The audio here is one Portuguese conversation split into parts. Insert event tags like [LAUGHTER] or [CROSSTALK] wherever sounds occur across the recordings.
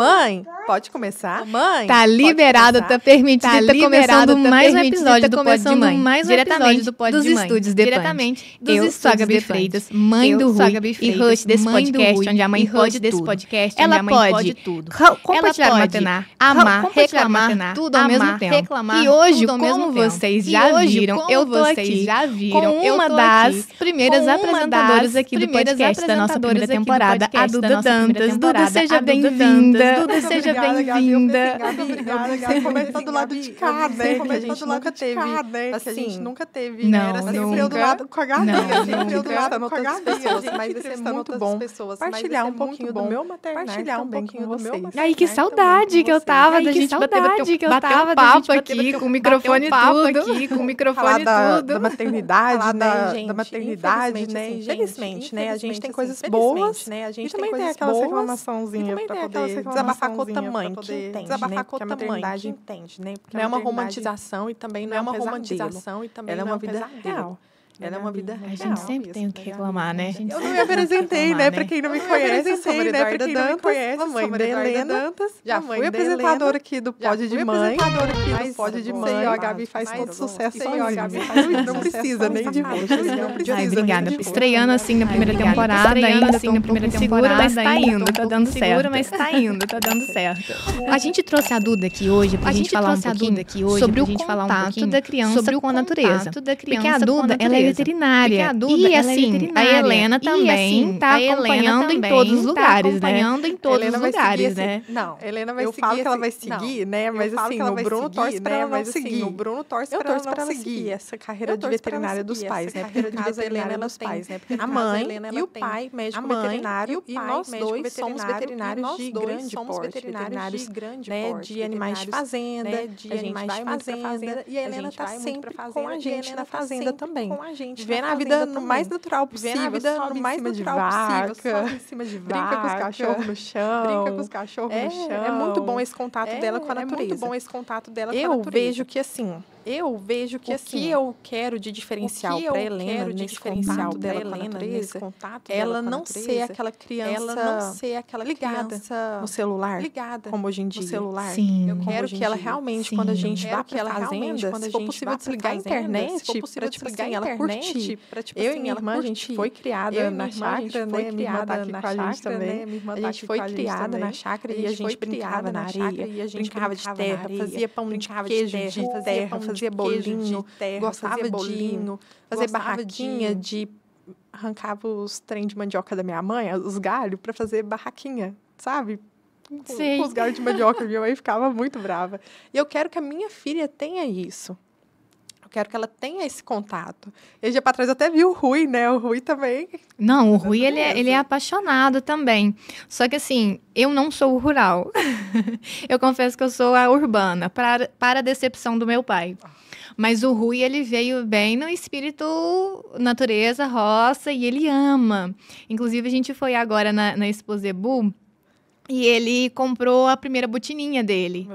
Mãe, pode começar? Mãe, tá liberado, tá permitido, tá, tá liberado, começando tá mais um tá episódio tá do pode de Mãe. Mais um diretamente do pode de Mãe. estúdios de Diretamente dos eu, estúdios Soga de Freitas, mãe eu, do Rui e host desse mãe podcast, Rui, onde a mãe pode desse podcast, ela onde pode, pode tudo. ela pode matenar, amar, reclamar, tudo ao mesmo tempo. Reclamar, e hoje, como vocês já viram, eu vocês já viram, eu uma das primeiras apresentadoras aqui do podcast da nossa primeira temporada, a Duda Dantas. Duda, seja bem-vinda. Duda, seja bem-vinda. Obrigada, Gabi. Começou do lado de cá, né? Começou do lado de cá, Que a gente assim, nunca teve, né? Era sempre eu do lado com a Gabi. eu do lado com a Gabi. Mas vai ser muito bom. Partilhar então, um pouquinho do meu maternal Partilhar um pouquinho do meu maternal. Né? que então, saudade que eu estava da gente bater que eu tava um papo aqui com o microfone tudo. aqui, com o microfone tudo. Da maternidade, da maternidade, né? Assim, infelizmente, né? A gente tem coisas boas, né? A gente também tem aquelas reclamaçãozinhas pra poder desabafar com outra mãe que entende, desabafar né? com outra mãe que entende, né? Porque não é uma romantização e também não, é, é uma romantização e também é não é uma vida real. Ela é uma vida real. A gente sempre tem o que né? reclamar, né? Eu não me apresentei, né? Pra quem não me conhece, eu sou Maria né? Pra quem não me conhece, mãe da Helena Dantas. Já fui apresentadora aqui do Pod de Mãe. apresentadora aqui do Pod de Mãe. a Gabi faz todo sucesso sozinha. Né, não né? precisa nem de você. Ai, obrigada. Estreando assim na primeira temporada, ainda assim na assim, primeira temporada. Mas tá indo, tá dando certo. mas tá indo, tá dando certo. A gente trouxe a Duda aqui hoje pra gente falar um pouquinho sobre o contato da criança com a natureza. Porque a Duda, ela é veterinária. É assim, a Duda, e assim, é a Helena também e, assim, tá acompanhando também em todos os tá lugares, tá acompanhando né? em todos Helena os lugares, né? Não, Helena vai eu seguir. Eu falo esse... que ela vai seguir, não. né? Mas assim, o Bruno torce para ela seguir. O Bruno torce para ela não seguir essa carreira de veterinária dos pais, né? Porque no caso a Helena dos pais, né? A mãe e o pai médico veterinário e nós dois somos veterinários né, de grande porte, veterinários grande né, porte, de animais de fazenda, de animais de fazenda, e a Helena tá sempre com a gente na fazenda também gente. na, vida no mais natural possível. Vê na vida no mais natural vaca, possível. Sobe em cima de vaca. [LAUGHS] Brinca com os cachorros no chão. Brinca com os cachorros é, no chão. É muito bom esse contato é, dela com a natureza. É muito bom esse contato dela Eu com a natureza. Eu vejo que, assim, eu vejo que o assim, que eu quero de diferencial para Helena, quero de diferencial dela Helena, natureza, contato ela não natureza, ser aquela criança, ela não ser aquela ligada no celular, ligada como hoje em dia, no celular. Sim. Eu quero que ela realmente, Sim. quando a gente vá para ela fazenda, quando a gente for possível tipo assim, desligar a internet, para tipo assim, ela curtir, para tipo eu assim, e minha irmã a gente foi criada na chácara, né? né? Minha irmã na aqui com a gente também. A gente foi criada na chácara e a gente brincava na areia, brincava de terra, fazia pão de queijo de terra, fazia bolinho, de gostava bolinho, de, barraquinha de... de... arrancava os trem de mandioca da minha mãe, os galhos para fazer barraquinha, sabe? Com, Sim. com os galhos de mandioca, minha mãe ficava muito brava. E eu quero que a minha filha tenha isso, quero que ela tenha esse contato. Eu já para trás eu até vi o Rui, né? O Rui também. Não, o Rui, ele é, ele é apaixonado também. Só que, assim, eu não sou rural. [LAUGHS] eu confesso que eu sou a urbana, para, para a decepção do meu pai. Mas o Rui, ele veio bem no espírito natureza, roça, e ele ama. Inclusive, a gente foi agora na, na Exposebu, e ele comprou a primeira botininha dele.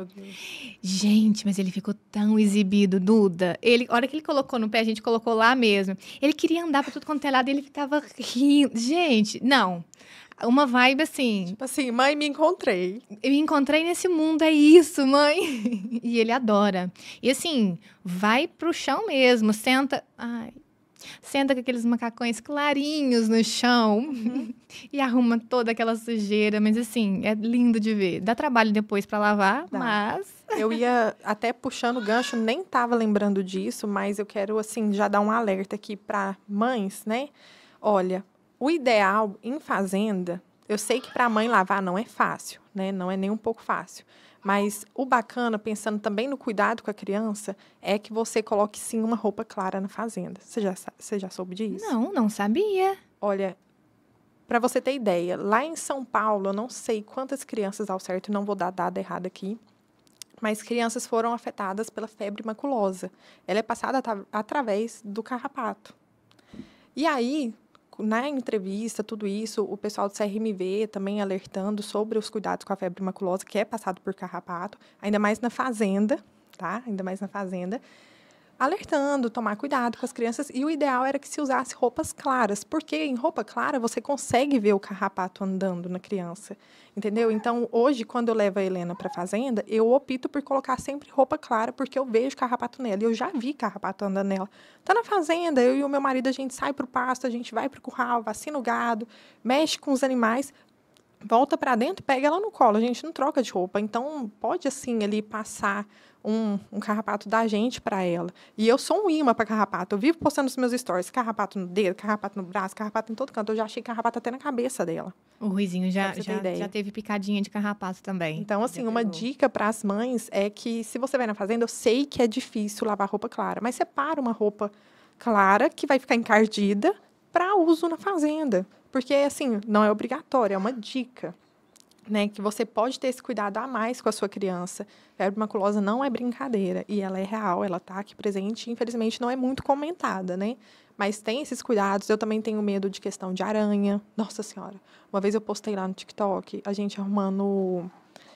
Gente, mas ele ficou tão exibido, Duda. Ele, a hora que ele colocou no pé, a gente colocou lá mesmo. Ele queria andar para tudo quanto é lado e ele ficava rindo. Gente, não. Uma vibe assim. Tipo assim, mãe, me encontrei. Eu me encontrei nesse mundo, é isso, mãe. [LAUGHS] E ele adora. E assim, vai pro chão mesmo, senta. Ai, senta com aqueles macacões clarinhos no chão uhum. e arruma toda aquela sujeira. Mas assim, é lindo de ver. Dá trabalho depois para lavar, Dá. mas. [LAUGHS] Eu ia até puxando o gancho, nem tava lembrando disso, mas eu quero, assim, já dar um alerta aqui para mães, né? Olha, o ideal em fazenda, eu sei que para a mãe lavar não é fácil, né? Não é nem um pouco fácil. Mas o bacana, pensando também no cuidado com a criança, é que você coloque sim uma roupa clara na fazenda. Você já, você já soube disso? Não, não sabia. Olha, para você ter ideia, lá em São Paulo, eu não sei quantas crianças ao certo, não vou dar dado errado aqui, mas crianças foram afetadas pela febre maculosa. Ela é passada através do carrapato. E aí, na né, entrevista, tudo isso, o pessoal do CRMV também alertando sobre os cuidados com a febre maculosa, que é passado por carrapato, ainda mais na fazenda, tá? Ainda mais na fazenda alertando, tomar cuidado com as crianças. E o ideal era que se usasse roupas claras, porque em roupa clara você consegue ver o carrapato andando na criança, entendeu? Então, hoje, quando eu levo a Helena para fazenda, eu opto por colocar sempre roupa clara, porque eu vejo carrapato nela. Eu já vi carrapato andando nela. Tá na fazenda, eu e o meu marido, a gente sai para o pasto, a gente vai para o curral, vacina o gado, mexe com os animais, volta para dentro, pega ela no colo. A gente não troca de roupa. Então, pode assim ali passar um, um carrapato da gente para ela. E eu sou um imã para carrapato. Eu vivo postando nos meus stories, carrapato no dedo, carrapato no braço, carrapato em todo canto. Eu já achei carrapato até na cabeça dela. O Ruizinho já, já, já, teve picadinha de carrapato também. Então, assim, uma dica para as mães é que se você vai na fazenda, eu sei que é difícil lavar roupa clara, mas separa uma roupa clara que vai ficar encardida para uso na fazenda. Porque, assim, não é obrigatório, é uma dica né, que você pode ter esse cuidado a mais com a sua criança. Febre maculosa não é brincadeira e ela é real, ela está aqui presente. Infelizmente, não é muito comentada, né? Mas tem esses cuidados. Eu também tenho medo de questão de aranha. Nossa Senhora, uma vez eu postei lá no TikTok a gente arrumando.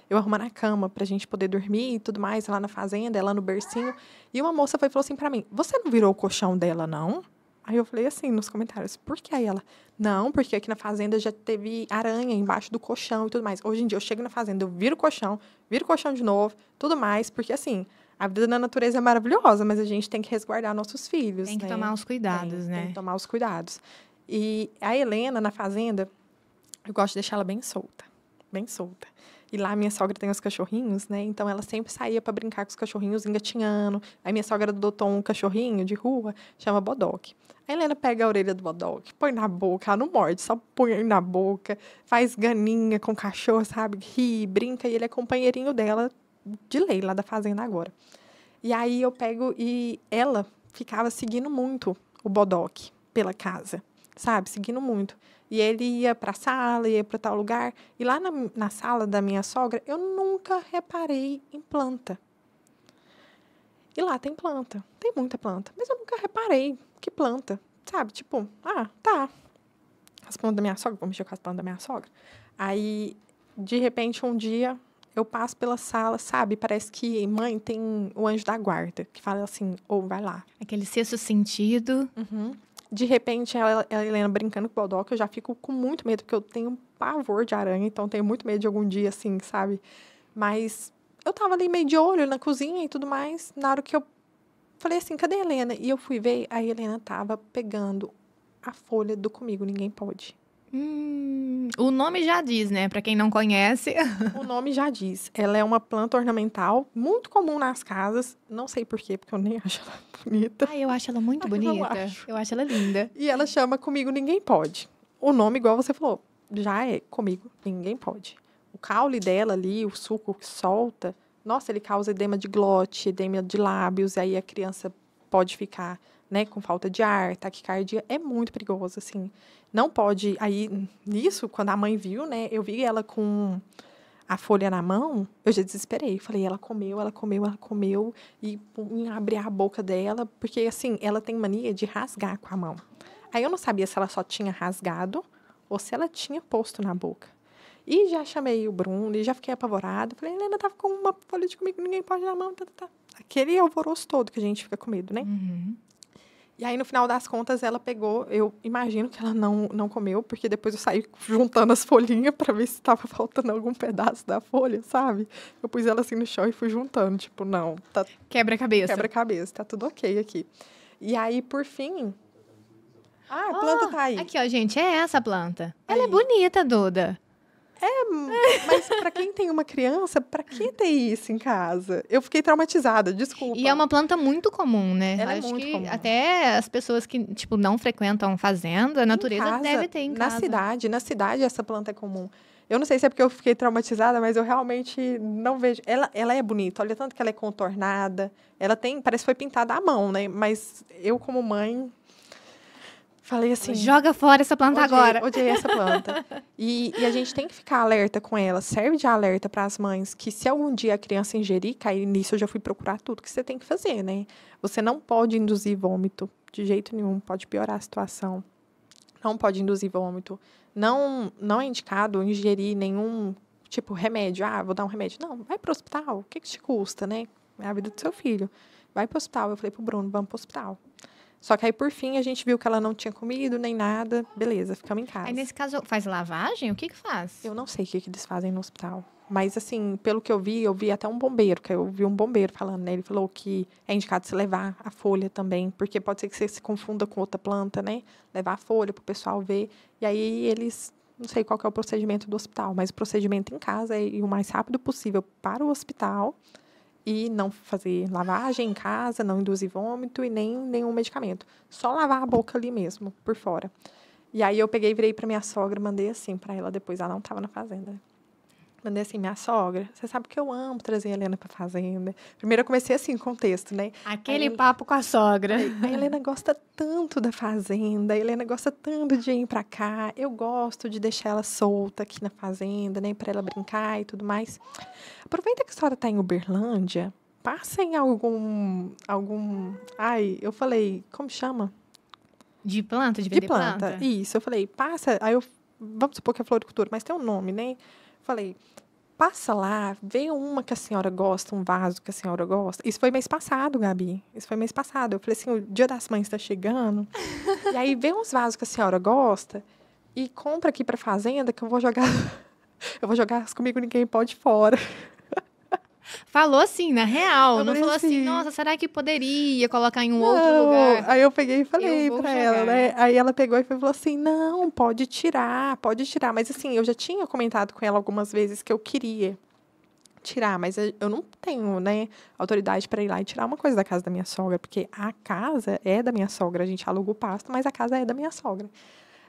Eu arrumando a cama para a gente poder dormir e tudo mais, lá na fazenda, ela no bercinho. E uma moça foi, falou assim para mim: Você não virou o colchão dela, não? Aí eu falei assim nos comentários, por que? Aí ela, não, porque aqui na fazenda já teve aranha embaixo do colchão e tudo mais. Hoje em dia eu chego na fazenda, eu viro o colchão, viro o colchão de novo, tudo mais, porque assim, a vida na natureza é maravilhosa, mas a gente tem que resguardar nossos filhos. Tem que né? tomar os cuidados, tem, né? Tem que tomar os cuidados. E a Helena, na fazenda, eu gosto de deixar ela bem solta, bem solta. E lá minha sogra tem os cachorrinhos, né? Então ela sempre saía para brincar com os cachorrinhos engatinhando. Aí minha sogra adotou um cachorrinho de rua, chama Bodoque. A Helena pega a orelha do Bodoc, põe na boca, ela não morde, só põe na boca, faz ganinha com o cachorro, sabe? Ri, brinca, e ele é companheirinho dela de lei, lá da fazenda agora. E aí eu pego e ela ficava seguindo muito o Bodoc pela casa, sabe? Seguindo muito. E ele ia para a sala, ia para tal lugar. E lá na, na sala da minha sogra, eu nunca reparei em planta. E lá tem planta, tem muita planta, mas eu nunca reparei que planta? Sabe? Tipo, ah, tá. As plantas da minha sogra, vou mexer com as plantas da minha sogra. Aí, de repente, um dia eu passo pela sala, sabe? Parece que mãe tem o anjo da guarda, que fala assim, ou oh, vai lá. Aquele sexto sentido. Uhum. De repente, ela, ela, Helena brincando com o Bodó, eu já fico com muito medo, porque eu tenho pavor de aranha, então tenho muito medo de algum dia, assim, sabe? Mas eu tava ali meio de olho na cozinha e tudo mais. Na hora que eu Falei assim, cadê a Helena? E eu fui ver, a Helena tava pegando a folha do Comigo Ninguém Pode. Hum, o nome já diz, né? Para quem não conhece. [LAUGHS] o nome já diz. Ela é uma planta ornamental muito comum nas casas. Não sei porquê, porque eu nem [LAUGHS] acho ela bonita. Ah, eu acho ela muito [LAUGHS] bonita. Eu acho. eu acho ela linda. E ela chama Comigo Ninguém Pode. O nome, igual você falou, já é Comigo Ninguém Pode. O caule dela ali, o suco que solta, nossa, ele causa edema de glote, edema de lábios, aí a criança pode ficar, né, com falta de ar, taquicardia, é muito perigoso, assim. Não pode, aí, nisso, quando a mãe viu, né, eu vi ela com a folha na mão, eu já desesperei. Falei, ela comeu, ela comeu, ela comeu, e pum, abrir a boca dela, porque, assim, ela tem mania de rasgar com a mão. Aí eu não sabia se ela só tinha rasgado ou se ela tinha posto na boca. E já chamei o Bruno e já fiquei apavorado. Falei, Helena tava com uma folha de comigo, ninguém pode dar a mão. Tá, tá, tá. Aquele alvoroço todo que a gente fica com medo, né? Uhum. E aí, no final das contas, ela pegou. Eu imagino que ela não, não comeu, porque depois eu saí juntando as folhinhas para ver se estava faltando algum pedaço da folha, sabe? Eu pus ela assim no chão e fui juntando. Tipo, não. Tá... Quebra-cabeça. Quebra-cabeça, tá tudo ok aqui. E aí, por fim. Ah, a oh, planta tá aí. Aqui, ó, gente, é essa a planta. Aí. Ela é bonita, Duda. É, mas para quem tem uma criança, para que ter isso em casa? Eu fiquei traumatizada, desculpa. E é uma planta muito comum, né? Ela é Acho é muito que comum. até as pessoas que, tipo, não frequentam fazenda, a natureza casa, deve ter em casa. Na cidade, na cidade essa planta é comum. Eu não sei se é porque eu fiquei traumatizada, mas eu realmente não vejo. Ela, ela é bonita, olha tanto que ela é contornada. Ela tem, parece que foi pintada à mão, né? Mas eu, como mãe, Falei assim. Joga fora essa planta odiei, agora. Odiei essa planta. [LAUGHS] e, e, a gente tem que ficar alerta com ela. Serve de alerta para as mães que se algum dia a criança ingerir, cair nisso, eu já fui procurar tudo que você tem que fazer, né? Você não pode induzir vômito de jeito nenhum, pode piorar a situação. Não pode induzir vômito. Não, não é indicado ingerir nenhum tipo remédio. Ah, vou dar um remédio. Não, vai para o hospital. O que, que te custa, né? É a vida do seu filho. Vai para o hospital. Eu falei pro Bruno, vamos para o hospital. Só que aí, por fim, a gente viu que ela não tinha comido nem nada. Beleza, ficamos em casa. Aí, nesse caso, faz lavagem? O que que faz? Eu não sei o que, que eles fazem no hospital. Mas, assim, pelo que eu vi, eu vi até um bombeiro, que eu vi um bombeiro falando, né? Ele falou que é indicado se levar a folha também, porque pode ser que você se confunda com outra planta, né? Levar a folha para o pessoal ver. E aí eles não sei qual é o procedimento do hospital, mas o procedimento em casa é ir o mais rápido possível para o hospital, e não fazer lavagem em casa, não induzir vômito e nem nenhum medicamento. Só lavar a boca ali mesmo, por fora. E aí eu peguei, virei para minha sogra, mandei assim para ela depois, ela não estava na fazenda. Mandei assim, minha sogra, você sabe que eu amo trazer a Helena pra fazenda. Primeiro eu comecei assim, com o texto, né? Aquele aí, papo com a sogra. A Helena gosta tanto da fazenda, a Helena gosta tanto de ir pra cá. Eu gosto de deixar ela solta aqui na fazenda, né? Pra ela brincar e tudo mais. Aproveita que a senhora tá em Uberlândia, passa em algum. algum. Ai, eu falei, como chama? De planta, de, de planta. planta. Isso, eu falei, passa. Aí eu. Vamos supor que é floricultura, mas tem um nome, né? falei, passa lá, vê uma que a senhora gosta, um vaso que a senhora gosta. Isso foi mês passado, Gabi. Isso foi mês passado. Eu falei assim, o Dia das Mães está chegando. [LAUGHS] e aí vê uns vasos que a senhora gosta e compra aqui para fazenda que eu vou jogar [LAUGHS] eu vou jogar comigo ninguém pode fora. Falou assim, na real. Eu não falou é assim, assim, nossa, será que poderia colocar em um não. outro lugar? Aí eu peguei e falei pra ela, né? Aí ela pegou e falou assim: não, pode tirar, pode tirar. Mas assim, eu já tinha comentado com ela algumas vezes que eu queria tirar, mas eu não tenho, né, autoridade para ir lá e tirar uma coisa da casa da minha sogra, porque a casa é da minha sogra, a gente aluga o pasto, mas a casa é da minha sogra.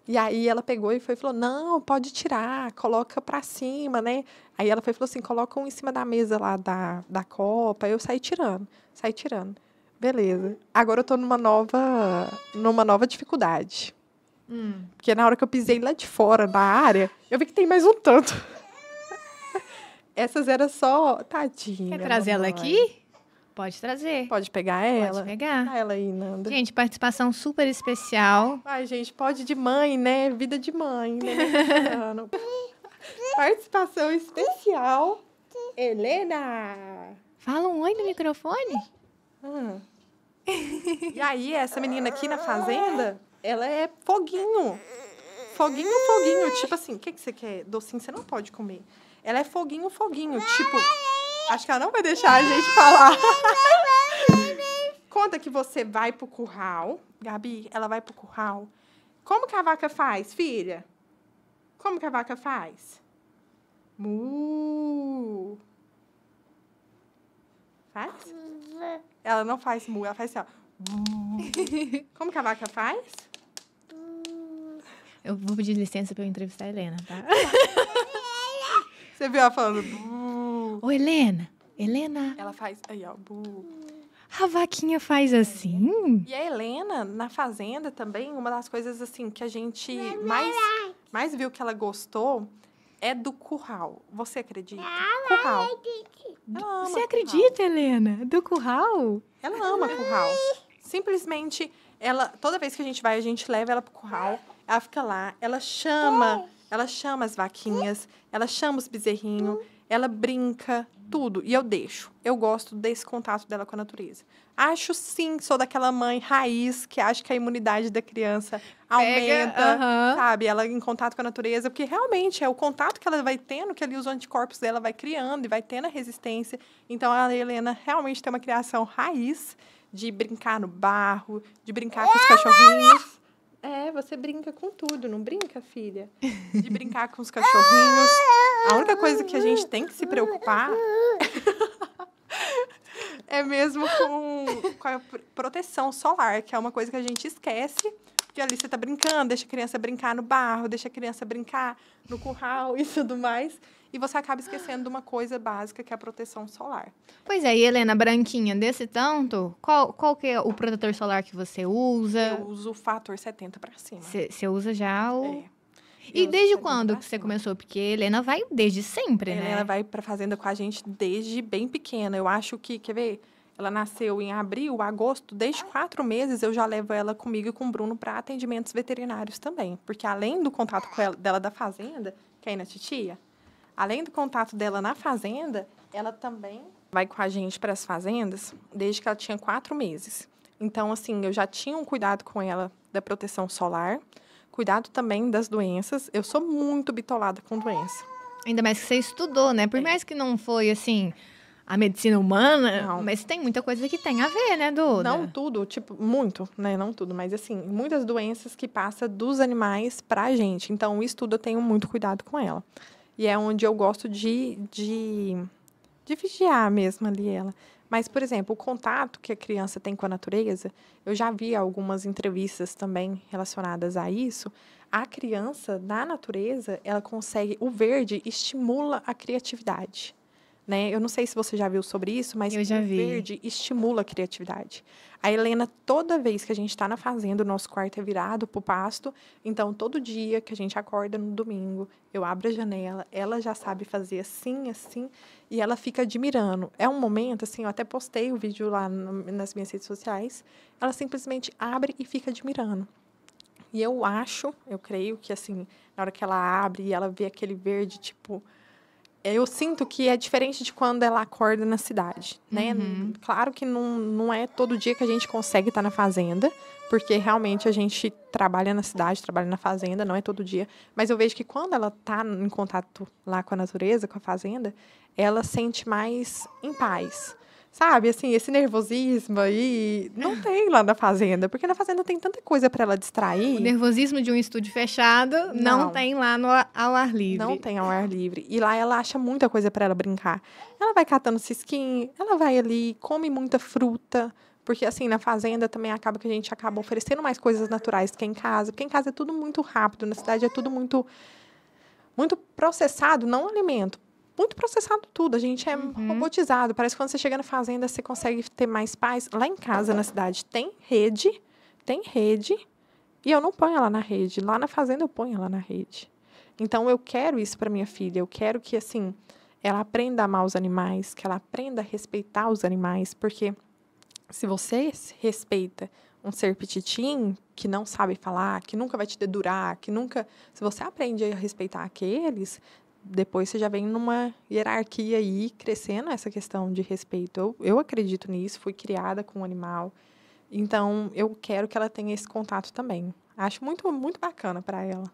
E aí ela pegou e foi falou: "Não, pode tirar, coloca para cima, né?" Aí ela foi falou assim: "Coloca um em cima da mesa lá da, da copa". Eu saí tirando, saí tirando. Beleza. Agora eu tô numa nova numa nova dificuldade. Hum. Porque na hora que eu pisei lá de fora da área, eu vi que tem mais um tanto. [LAUGHS] Essas eram só. Tadinha. Quer trazer ela aqui? Pode trazer. Pode pegar ela. Pode pegar. Pega tá ela aí, Nanda. Gente, participação super especial. Ai, gente, pode de mãe, né? Vida de mãe, né? [LAUGHS] participação especial. Helena! Fala um oi no microfone. Ah. E aí, essa menina aqui na fazenda, ela é foguinho. Foguinho, foguinho. Tipo assim, o que, que você quer? Docinho você não pode comer. Ela é foguinho, foguinho. Tipo. Acho que ela não vai deixar a gente falar. [LAUGHS] Conta que você vai pro curral. Gabi, ela vai pro curral. Como que a vaca faz, filha? Como que a vaca faz? Mu. Faz? Ela não faz mu, ela faz assim, ó. [LAUGHS] Como que a vaca faz? Eu vou pedir licença pra eu entrevistar a Helena, tá? [LAUGHS] Você viu ela falando. Ô, Helena, Helena. Ela faz. Aí, ó, bu. A vaquinha faz assim? E a Helena, na fazenda também, uma das coisas assim que a gente é mais, mais viu que ela gostou é do curral. Você acredita? Curral. Ela ama Você acredita, curral. Helena? Do curral? Ela ama curral. Simplesmente, ela, toda vez que a gente vai, a gente leva ela pro curral, ela fica lá, ela chama, ela chama as vaquinhas, ela chama os bezerrinhos ela brinca, tudo. E eu deixo. Eu gosto desse contato dela com a natureza. Acho sim, sou daquela mãe raiz que acha que a imunidade da criança aumenta, Pega, uh -huh. sabe? Ela em contato com a natureza, porque realmente é o contato que ela vai tendo que ali os anticorpos dela vai criando e vai tendo a resistência. Então a Helena realmente tem uma criação raiz de brincar no barro, de brincar com os cachorrinhos. É, você brinca com tudo, não brinca, filha? De brincar com os cachorrinhos. A única coisa que a gente tem que se preocupar [LAUGHS] é mesmo com, com a proteção solar, que é uma coisa que a gente esquece. Porque ali você tá brincando, deixa a criança brincar no barro, deixa a criança brincar no curral e tudo mais e você acaba esquecendo de uma coisa básica que é a proteção solar. Pois é, e Helena, branquinha, desse tanto, qual, qual que é o protetor solar que você usa? Eu uso o fator 70 para cima. Você usa já o... É. E eu desde quando que você começou? Porque Helena vai desde sempre, né? Helena né? Ela vai pra fazenda com a gente desde bem pequena. Eu acho que, quer ver? Ela nasceu em abril, agosto. Desde quatro meses eu já levo ela comigo e com o Bruno para atendimentos veterinários também. Porque além do contato ela, dela da fazenda, que é aí na titia, além do contato dela na fazenda, ela também vai com a gente para as fazendas desde que ela tinha quatro meses. Então, assim, eu já tinha um cuidado com ela da proteção solar, cuidado também das doenças. Eu sou muito bitolada com doença. Ainda mais que você estudou, né? Por é. mais que não foi assim a medicina humana, não. mas tem muita coisa que tem a ver, né, Duda? Não tudo, tipo, muito, né, não tudo, mas assim, muitas doenças que passa dos animais pra gente. Então, o estudo eu tenho muito cuidado com ela. E é onde eu gosto de, de, de vigiar mesmo ali ela. Mas, por exemplo, o contato que a criança tem com a natureza, eu já vi algumas entrevistas também relacionadas a isso. A criança, na natureza, ela consegue. O verde estimula a criatividade. Né? Eu não sei se você já viu sobre isso, mas o verde estimula a criatividade. A Helena, toda vez que a gente está na fazenda, o nosso quarto é virado para o pasto. Então, todo dia que a gente acorda no domingo, eu abro a janela, ela já sabe fazer assim, assim, e ela fica admirando. É um momento, assim, eu até postei o vídeo lá no, nas minhas redes sociais. Ela simplesmente abre e fica admirando. E eu acho, eu creio que, assim, na hora que ela abre e ela vê aquele verde, tipo eu sinto que é diferente de quando ela acorda na cidade, né? Uhum. Claro que não, não é todo dia que a gente consegue estar na fazenda, porque realmente a gente trabalha na cidade, trabalha na fazenda, não é todo dia. Mas eu vejo que quando ela está em contato lá com a natureza, com a fazenda, ela sente mais em paz sabe, assim, esse nervosismo aí não ah. tem lá na fazenda, porque na fazenda tem tanta coisa para ela distrair. O nervosismo de um estúdio fechado não, não tem lá no ao ar livre. Não tem ao ar livre. E lá ela acha muita coisa para ela brincar. Ela vai catando cisquinho, ela vai ali, come muita fruta, porque assim, na fazenda também acaba que a gente acaba oferecendo mais coisas naturais que em casa, porque em casa é tudo muito rápido, na cidade é tudo muito muito processado, não alimento muito processado tudo. A gente é uhum. robotizado. Parece que quando você chega na fazenda, você consegue ter mais paz. Lá em casa, na cidade, tem rede, tem rede, e eu não ponho ela na rede. Lá na fazenda, eu ponho ela na rede. Então, eu quero isso para minha filha. Eu quero que, assim, ela aprenda a amar os animais, que ela aprenda a respeitar os animais, porque se você respeita um ser petitim, que não sabe falar, que nunca vai te dedurar, que nunca. Se você aprende a respeitar aqueles, depois você já vem numa hierarquia aí crescendo essa questão de respeito. Eu, eu acredito nisso, fui criada com o um animal, então eu quero que ela tenha esse contato também. Acho muito, muito bacana para ela.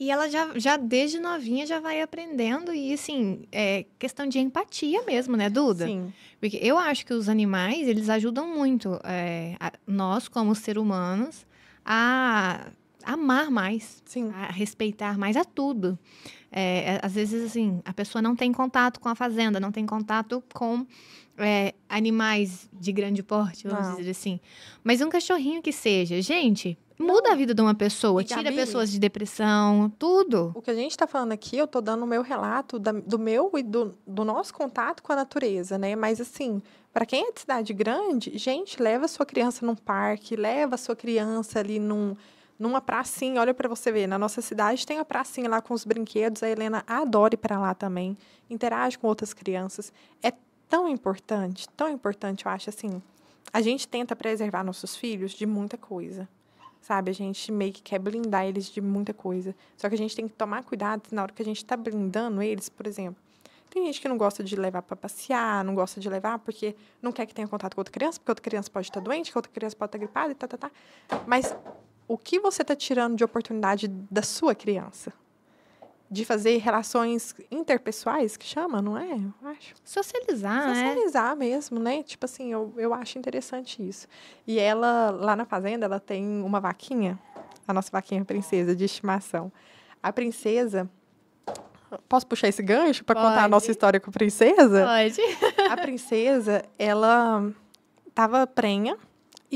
E ela já, já desde novinha já vai aprendendo e assim, é questão de empatia mesmo, né, Duda? Sim. Porque eu acho que os animais, eles ajudam muito é, a, nós como seres humanos a amar mais, Sim. a respeitar mais, a tudo. É, é, às vezes, assim, a pessoa não tem contato com a fazenda, não tem contato com é, animais de grande porte, vamos não. dizer assim. Mas um cachorrinho que seja. Gente, muda a vida de uma pessoa, e, tira Gabi, pessoas de depressão, tudo. O que a gente está falando aqui, eu estou dando o meu relato da, do meu e do, do nosso contato com a natureza, né? Mas assim, para quem é de cidade grande, gente, leva sua criança num parque, leva sua criança ali num numa pracinha, olha para você ver, na nossa cidade tem a pracinha lá com os brinquedos, a Helena adora ir para lá também, interage com outras crianças. É tão importante, tão importante, eu acho assim. A gente tenta preservar nossos filhos de muita coisa. Sabe, a gente meio que quer blindar eles de muita coisa. Só que a gente tem que tomar cuidado na hora que a gente está blindando eles, por exemplo. Tem gente que não gosta de levar para passear, não gosta de levar porque não quer que tenha contato com outra criança, porque outra criança pode estar tá doente, que outra criança pode estar tá gripada e tá, tá, tá. Mas o que você está tirando de oportunidade da sua criança? De fazer relações interpessoais, que chama, não é? Eu acho. Socializar, né? Socializar é? mesmo, né? Tipo assim, eu, eu acho interessante isso. E ela, lá na fazenda, ela tem uma vaquinha, a nossa vaquinha princesa de estimação. A princesa, posso puxar esse gancho para contar a nossa história com a princesa? Pode. a princesa, ela tava prenha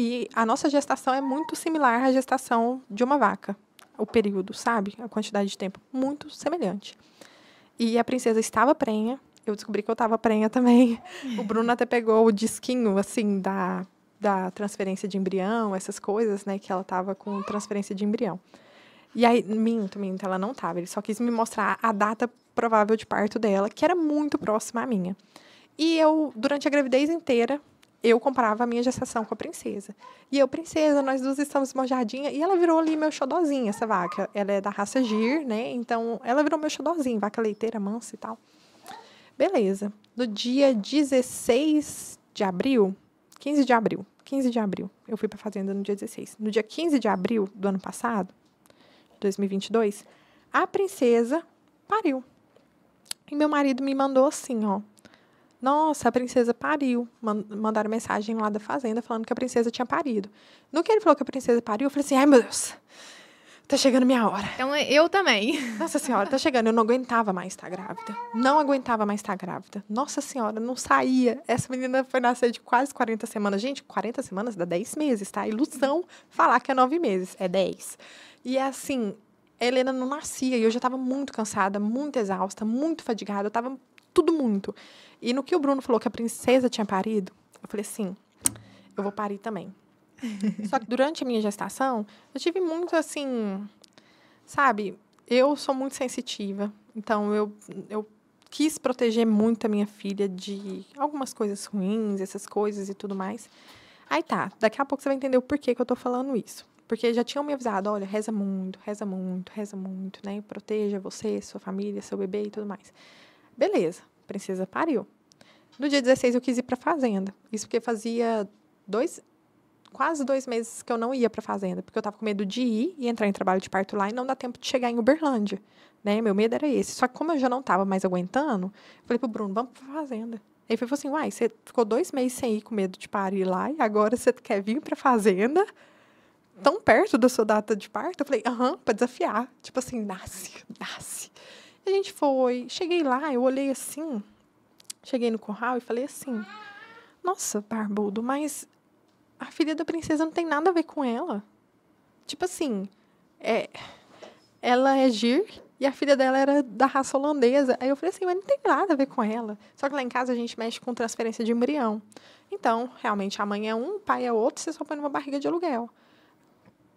e a nossa gestação é muito similar à gestação de uma vaca. O período, sabe? A quantidade de tempo. Muito semelhante. E a princesa estava prenha. Eu descobri que eu estava prenha também. O Bruno até pegou o disquinho, assim, da, da transferência de embrião, essas coisas, né? Que ela estava com transferência de embrião. E aí, minto, minto, ela não estava. Ele só quis me mostrar a data provável de parto dela, que era muito próxima à minha. E eu, durante a gravidez inteira, eu comprava a minha gestação com a princesa. E eu, princesa, nós duas estamos mojadinha. E ela virou ali meu xodózinho, essa vaca. Ela é da raça Gir, né? Então, ela virou meu xodózinho, vaca leiteira, mansa e tal. Beleza. No dia 16 de abril, 15 de abril, 15 de abril, eu fui para fazenda no dia 16. No dia 15 de abril do ano passado, 2022, a princesa pariu. E meu marido me mandou assim, ó, nossa, a princesa pariu. Mandaram mensagem lá da fazenda falando que a princesa tinha parido. No que ele falou que a princesa pariu, eu falei assim: ai meu Deus, tá chegando minha hora. Então é, eu também. [LAUGHS] Nossa senhora, tá chegando. Eu não aguentava mais estar grávida. Não aguentava mais estar grávida. Nossa senhora, não saía. Essa menina foi nascer de quase 40 semanas. Gente, 40 semanas dá 10 meses, tá? Ilusão falar que é 9 meses. É 10. E assim, Helena não nascia e eu já estava muito cansada, muito exausta, muito fadigada. Eu estava tudo muito. E no que o Bruno falou que a princesa tinha parido, eu falei assim, eu vou parir também. Só que durante a minha gestação, eu tive muito assim, sabe, eu sou muito sensitiva. Então eu, eu quis proteger muito a minha filha de algumas coisas ruins, essas coisas e tudo mais. Aí tá, daqui a pouco você vai entender o porquê que eu tô falando isso. Porque já tinham me avisado, olha, reza muito, reza muito, reza muito, né? Proteja você, sua família, seu bebê e tudo mais. Beleza, princesa pariu. No dia 16 eu quis ir para fazenda. Isso porque fazia dois, quase dois meses que eu não ia para fazenda, porque eu estava com medo de ir e entrar em trabalho de parto lá e não dar tempo de chegar em Uberlândia, né? Meu medo era esse. Só que como eu já não estava mais aguentando, falei pro Bruno, vamos para fazenda. Ele falou assim: "Uai, você ficou dois meses sem ir com medo de parir lá e agora você quer vir para fazenda?" Tão perto da sua data de parto, eu falei, aham, para desafiar. Tipo assim, nasce, nasce. A gente foi, cheguei lá, eu olhei assim, cheguei no curral e falei assim: Nossa, barbudo, mas a filha da princesa não tem nada a ver com ela. Tipo assim, é, ela é Gir e a filha dela era da raça holandesa. Aí eu falei assim, mas não tem nada a ver com ela. Só que lá em casa a gente mexe com transferência de embrião. Então, realmente, a mãe é um, o pai é outro, você só põe numa barriga de aluguel.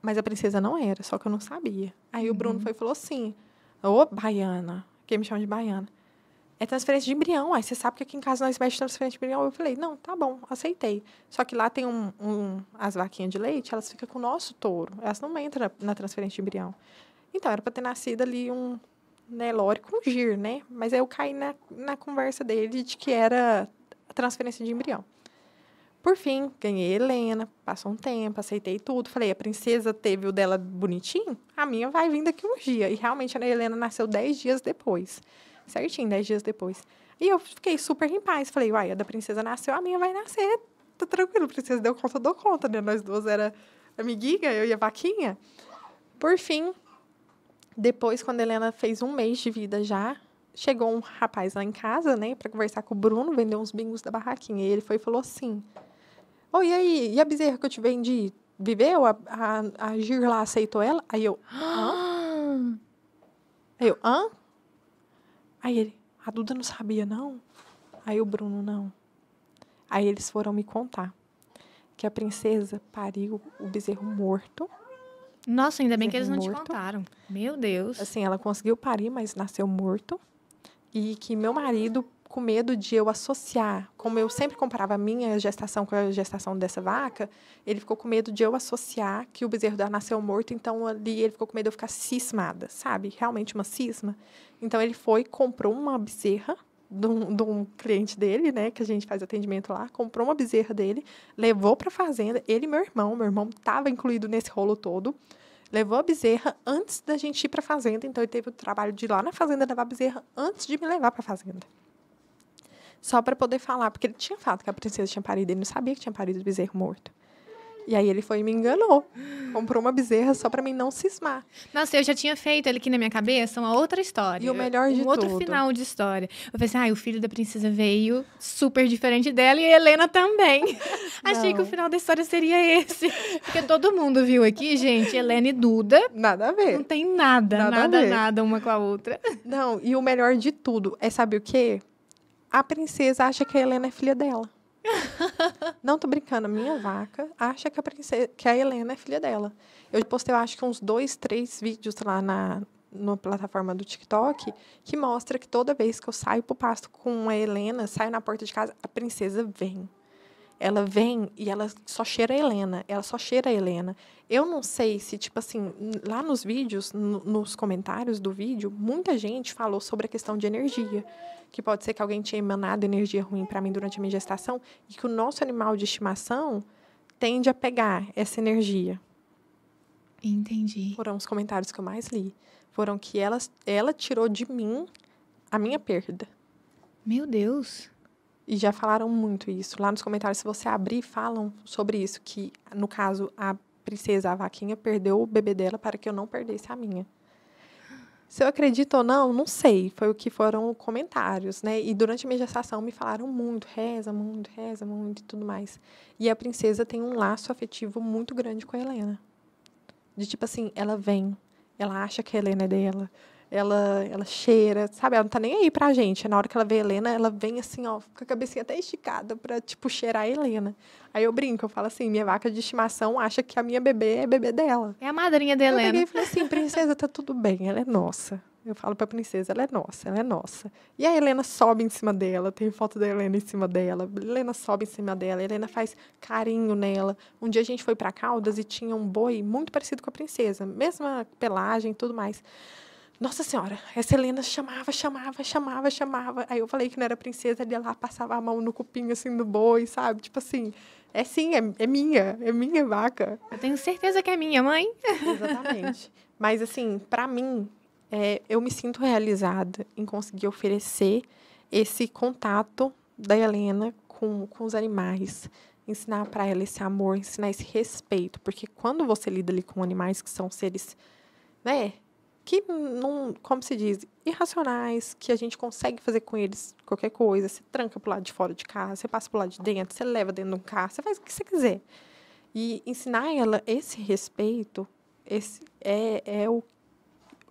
Mas a princesa não era, só que eu não sabia. Aí uhum. o Bruno uhum. foi e falou assim: Ô, baiana. quem me chama de baiana. É transferência de embrião. Aí você sabe que aqui em casa nós mexemos transferência de embrião. Eu falei, não, tá bom, aceitei. Só que lá tem um, um as vaquinhas de leite, elas ficam com o nosso touro. Elas não entram na, na transferência de embrião. Então, era para ter nascido ali um Nelore né, com gir, né? Mas aí eu caí na, na conversa dele de que era transferência de embrião. Por fim, ganhei Helena, passou um tempo, aceitei tudo. Falei, a princesa teve o dela bonitinho, a minha vai vir daqui um dia. E realmente a Helena nasceu dez dias depois. Certinho, dez dias depois. E eu fiquei super em paz. Falei, uai, a da princesa nasceu, a minha vai nascer. Tá tranquilo, a princesa deu conta, dou conta, né? Nós duas era amiguinha, eu e a vaquinha. Por fim, depois, quando a Helena fez um mês de vida já, chegou um rapaz lá em casa, né, para conversar com o Bruno, vender uns bingos da barraquinha. E ele foi e falou assim: Oh, e aí? E a bezerra que eu te vendi? Viveu? A, a, a Gir lá aceitou ela? Aí eu. Hã? Aí eu, hã? Aí ele, a Duda não sabia, não? Aí o Bruno, não. Aí eles foram me contar que a princesa pariu o bezerro morto. Nossa, ainda bem que eles não morto. te contaram. Meu Deus. Assim, ela conseguiu parir, mas nasceu morto. E que meu marido com medo de eu associar, como eu sempre comparava a minha gestação com a gestação dessa vaca, ele ficou com medo de eu associar que o bezerro dela nasceu morto, então ali ele ficou com medo de eu ficar cismada, sabe? Realmente uma cisma. Então ele foi, comprou uma bezerra de um, de um, cliente dele, né, que a gente faz atendimento lá, comprou uma bezerra dele, levou para a fazenda, ele e meu irmão, meu irmão estava incluído nesse rolo todo, levou a bezerra antes da gente ir para a fazenda, então ele teve o trabalho de ir lá na fazenda levar a bezerra antes de me levar para a fazenda só para poder falar, porque ele tinha falado que a princesa tinha parido, ele não sabia que tinha parido o bezerro morto. E aí ele foi e me enganou. Comprou uma bezerra só para mim não cismar. Nossa, eu já tinha feito ele aqui na minha cabeça uma outra história. E o melhor de tudo. Um outro final de história. Eu pensei, ah, assim, o filho da princesa veio super diferente dela e a Helena também. [LAUGHS] Achei que o final da história seria esse. Porque todo mundo viu aqui, gente, Helena e Duda. Nada a ver. Não tem nada, nada, nada, nada uma com a outra. Não, e o melhor de tudo é saber o quê? a princesa acha que a Helena é filha dela. [LAUGHS] Não tô brincando, a minha vaca acha que a, princesa, que a Helena é filha dela. Eu postei, eu acho que uns dois, três vídeos lá na na plataforma do TikTok, que mostra que toda vez que eu saio pro pasto com a Helena, saio na porta de casa, a princesa vem ela vem e ela só cheira a Helena, ela só cheira a Helena. Eu não sei se, tipo assim, lá nos vídeos, nos comentários do vídeo, muita gente falou sobre a questão de energia. Que pode ser que alguém tinha emanado energia ruim para mim durante a minha gestação e que o nosso animal de estimação tende a pegar essa energia. Entendi. Foram os comentários que eu mais li. Foram que ela, ela tirou de mim a minha perda. Meu Deus. E já falaram muito isso. Lá nos comentários, se você abrir, falam sobre isso. Que, no caso, a princesa, a vaquinha, perdeu o bebê dela para que eu não perdesse a minha. Se eu acredito ou não, não sei. Foi o que foram comentários, né? E durante a minha gestação me falaram muito, reza muito, reza muito e tudo mais. E a princesa tem um laço afetivo muito grande com a Helena. De tipo assim, ela vem, ela acha que a Helena é dela, ela, ela cheira, sabe? Ela não tá nem aí pra gente. Na hora que ela vê a Helena, ela vem assim, ó, com a cabecinha até esticada pra, tipo, cheirar a Helena. Aí eu brinco, eu falo assim, minha vaca de estimação acha que a minha bebê é bebê dela. É a madrinha da Helena. Eu peguei e falei assim, princesa, tá tudo bem, ela é nossa. Eu falo pra princesa, ela é nossa, ela é nossa. E a Helena sobe em cima dela, tem foto da Helena em cima dela. A Helena sobe em cima dela, a Helena faz carinho nela. Um dia a gente foi para Caldas e tinha um boi muito parecido com a princesa, mesma pelagem e tudo mais. Nossa Senhora, essa Helena chamava, chamava, chamava, chamava. Aí eu falei que não era princesa, ele lá passava a mão no cupinho, assim, do boi, sabe? Tipo assim, é sim, é, é minha, é minha vaca. Eu tenho certeza que é minha, mãe. Exatamente. Mas, assim, para mim, é, eu me sinto realizada em conseguir oferecer esse contato da Helena com, com os animais, ensinar para ela esse amor, ensinar esse respeito, porque quando você lida ali com animais que são seres, né, que não, como se diz, irracionais, que a gente consegue fazer com eles qualquer coisa. Você tranca pro lado de fora de casa, você passa pro lado de dentro, você leva dentro de um carro, você faz o que você quiser. E ensinar ela esse respeito esse é, é o,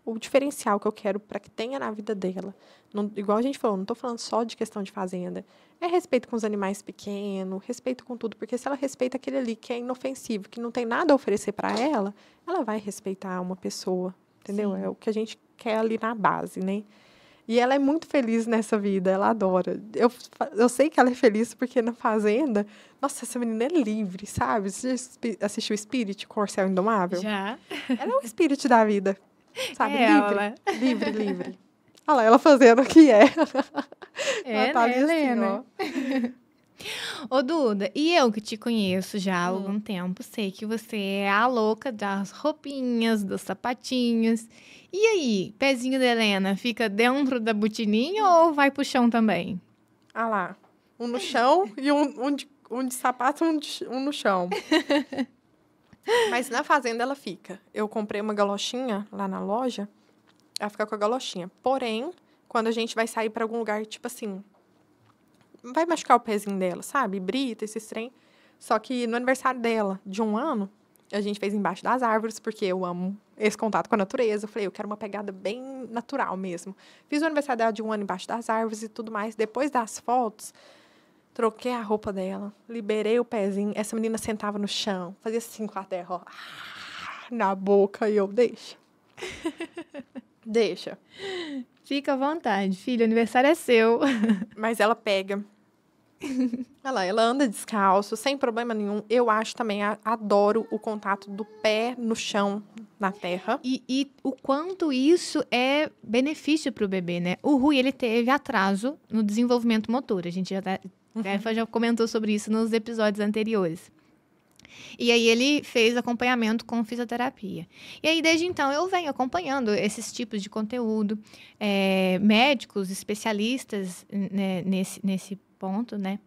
o diferencial que eu quero para que tenha na vida dela. Não, igual a gente falou, não estou falando só de questão de fazenda. É respeito com os animais pequenos, respeito com tudo, porque se ela respeita aquele ali que é inofensivo, que não tem nada a oferecer para ela, ela vai respeitar uma pessoa, entendeu? Sim. É o que a gente quer ali na base, né? E ela é muito feliz nessa vida, ela adora. Eu, eu sei que ela é feliz porque na Fazenda, nossa, essa menina é livre, sabe? Você já assistiu Spirit com o Indomável? Já. Ela é o espírito da vida, sabe? É livre, ela. Né? livre, livre. Olha lá, ela fazendo o que é. É, ela tá né, ali assim, né? [LAUGHS] Ô, Duda, e eu que te conheço já há algum hum. tempo, sei que você é a louca das roupinhas, dos sapatinhos. E aí, pezinho da Helena fica dentro da botininha hum. ou vai pro chão também? Ah lá, um no chão e um, um, de, um de sapato um, de, um no chão. [LAUGHS] Mas na fazenda ela fica. Eu comprei uma galochinha lá na loja, ela fica com a galochinha. Porém, quando a gente vai sair para algum lugar, tipo assim, vai machucar o pezinho dela, sabe? Brita, esse trem. Só que no aniversário dela, de um ano, a gente fez embaixo das árvores, porque eu amo esse contato com a natureza. Eu falei, eu quero uma pegada bem natural mesmo. Fiz o aniversário dela de um ano embaixo das árvores e tudo mais. Depois das fotos, troquei a roupa dela, liberei o pezinho. Essa menina sentava no chão, fazia assim com a terra, ó, na boca, e eu deixo. [LAUGHS] Deixa. Fica à vontade, filho. Aniversário é seu. [LAUGHS] Mas ela pega. [LAUGHS] Olha lá, ela anda descalço, sem problema nenhum. Eu acho também, adoro o contato do pé no chão, na terra. E, e o quanto isso é benefício para o bebê, né? O Rui, ele teve atraso no desenvolvimento motor. A gente já, tá, uhum. já comentou sobre isso nos episódios anteriores. E aí ele fez acompanhamento com fisioterapia. E aí desde então eu venho acompanhando esses tipos de conteúdo, é, médicos, especialistas né, nesse, nesse ponto, né?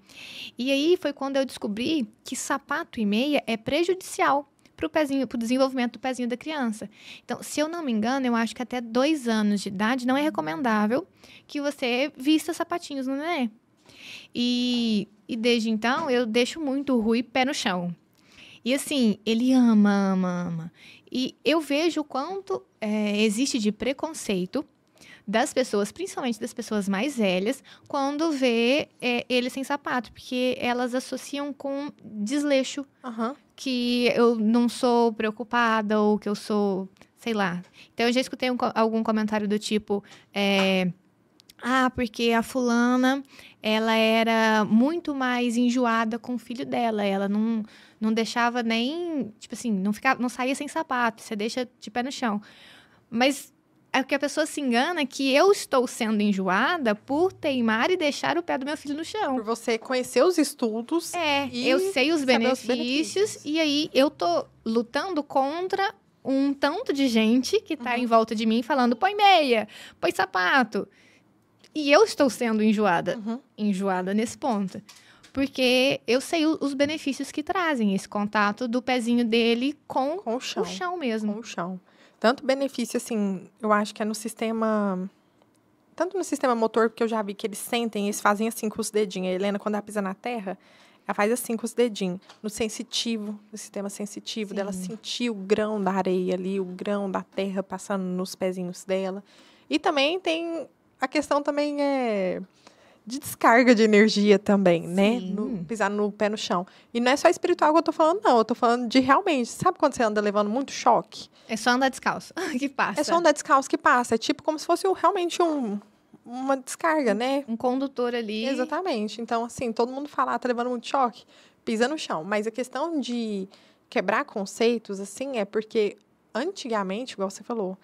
E aí foi quando eu descobri que sapato e meia é prejudicial para o pezinho, para o desenvolvimento do pezinho da criança. Então, se eu não me engano, eu acho que até dois anos de idade não é recomendável que você vista sapatinhos no neném. E, e desde então eu deixo muito o Rui pé no chão. E assim, ele ama, ama, ama. E eu vejo o quanto é, existe de preconceito das pessoas, principalmente das pessoas mais velhas, quando vê é, ele sem sapato, porque elas associam com desleixo. Uhum. Que eu não sou preocupada ou que eu sou, sei lá. Então eu já escutei um, algum comentário do tipo. É, ah, porque a fulana, ela era muito mais enjoada com o filho dela. Ela não, não deixava nem, tipo assim, não ficava, não saía sem sapato. Você deixa de pé no chão. Mas é que a pessoa se engana é que eu estou sendo enjoada por teimar e deixar o pé do meu filho no chão. Por você conhecer os estudos. É, eu sei os benefícios, os benefícios, e aí eu tô lutando contra um tanto de gente que está uhum. em volta de mim falando: põe meia, põe sapato. E eu estou sendo enjoada, uhum. enjoada nesse ponto. Porque eu sei os benefícios que trazem esse contato do pezinho dele com, com o, chão. o chão mesmo. Com o chão. Tanto benefício, assim, eu acho que é no sistema tanto no sistema motor, porque eu já vi que eles sentem, eles fazem assim com os dedinhos. A Helena, quando ela pisa na terra, ela faz assim com os dedinhos. No sensitivo, no sistema sensitivo, Sim. dela sentir o grão da areia ali, o grão da terra passando nos pezinhos dela. E também tem a questão também é de descarga de energia também, né? Sim. né? No, pisar no pé no chão. E não é só espiritual que eu tô falando, não. Eu tô falando de realmente. Sabe quando você anda levando muito choque? É só andar descalço [LAUGHS] que passa. É só andar descalço que passa. É tipo como se fosse realmente um, uma descarga, né? Um condutor ali. Exatamente. Então, assim, todo mundo fala, ah, tá levando muito choque, pisa no chão. Mas a questão de quebrar conceitos, assim, é porque antigamente, igual você falou,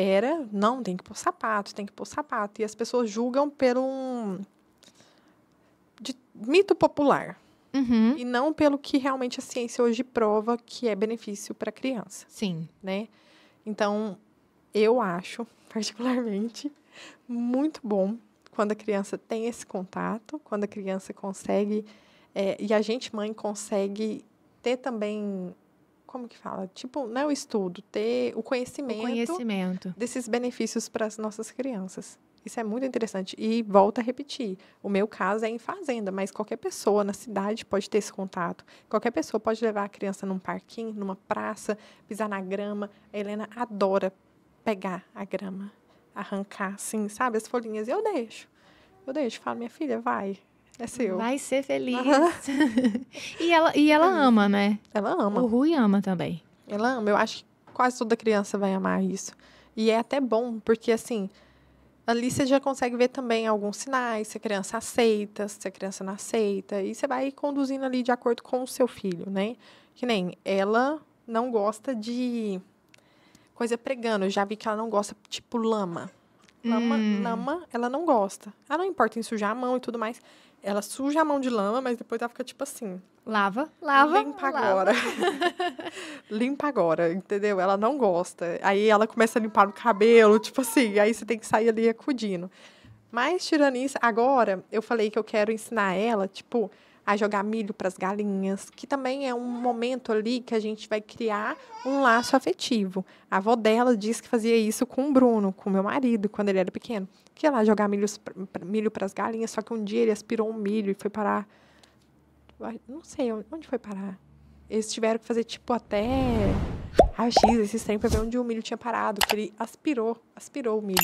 era, não, tem que pôr sapato, tem que pôr sapato. E as pessoas julgam pelo um de, mito popular. Uhum. E não pelo que realmente a ciência hoje prova que é benefício para a criança. Sim. Né? Então, eu acho, [LAUGHS] particularmente, muito bom quando a criança tem esse contato, quando a criança consegue, é, e a gente, mãe, consegue ter também como que fala? Tipo, é o estudo, ter o conhecimento, o conhecimento. desses benefícios para as nossas crianças. Isso é muito interessante. E volta a repetir: o meu caso é em fazenda, mas qualquer pessoa na cidade pode ter esse contato. Qualquer pessoa pode levar a criança num parquinho, numa praça, pisar na grama. A Helena adora pegar a grama, arrancar, assim, sabe, as folhinhas. E eu deixo. Eu deixo, falo, minha filha, vai. É seu. Vai ser feliz. Uhum. [LAUGHS] e ela, e ela ama, né? Ela ama. O Rui ama também. Ela ama. Eu acho que quase toda criança vai amar isso. E é até bom, porque assim, ali você já consegue ver também alguns sinais, se a criança aceita, se a criança não aceita, e você vai conduzindo ali de acordo com o seu filho, né? Que nem ela não gosta de coisa pregando, eu já vi que ela não gosta, tipo lama. Lama, hum. lama, ela não gosta. Ela não importa ensujar a mão e tudo mais ela suja a mão de lama, mas depois ela fica tipo assim. Lava, lava. Limpa lava. agora. [LAUGHS] limpa agora, entendeu? Ela não gosta. Aí ela começa a limpar o cabelo, tipo assim, aí você tem que sair ali acudindo. Mas tirando isso, agora eu falei que eu quero ensinar ela, tipo, a jogar milho para as galinhas, que também é um momento ali que a gente vai criar um laço afetivo. A avó dela disse que fazia isso com o Bruno, com meu marido, quando ele era pequeno que ia lá jogar milho milho para as galinhas, só que um dia ele aspirou um milho e foi parar. Não sei onde foi parar. Eles tiveram que fazer tipo até raio-x, esses trem, para ver onde o milho tinha parado, porque ele aspirou, aspirou o milho.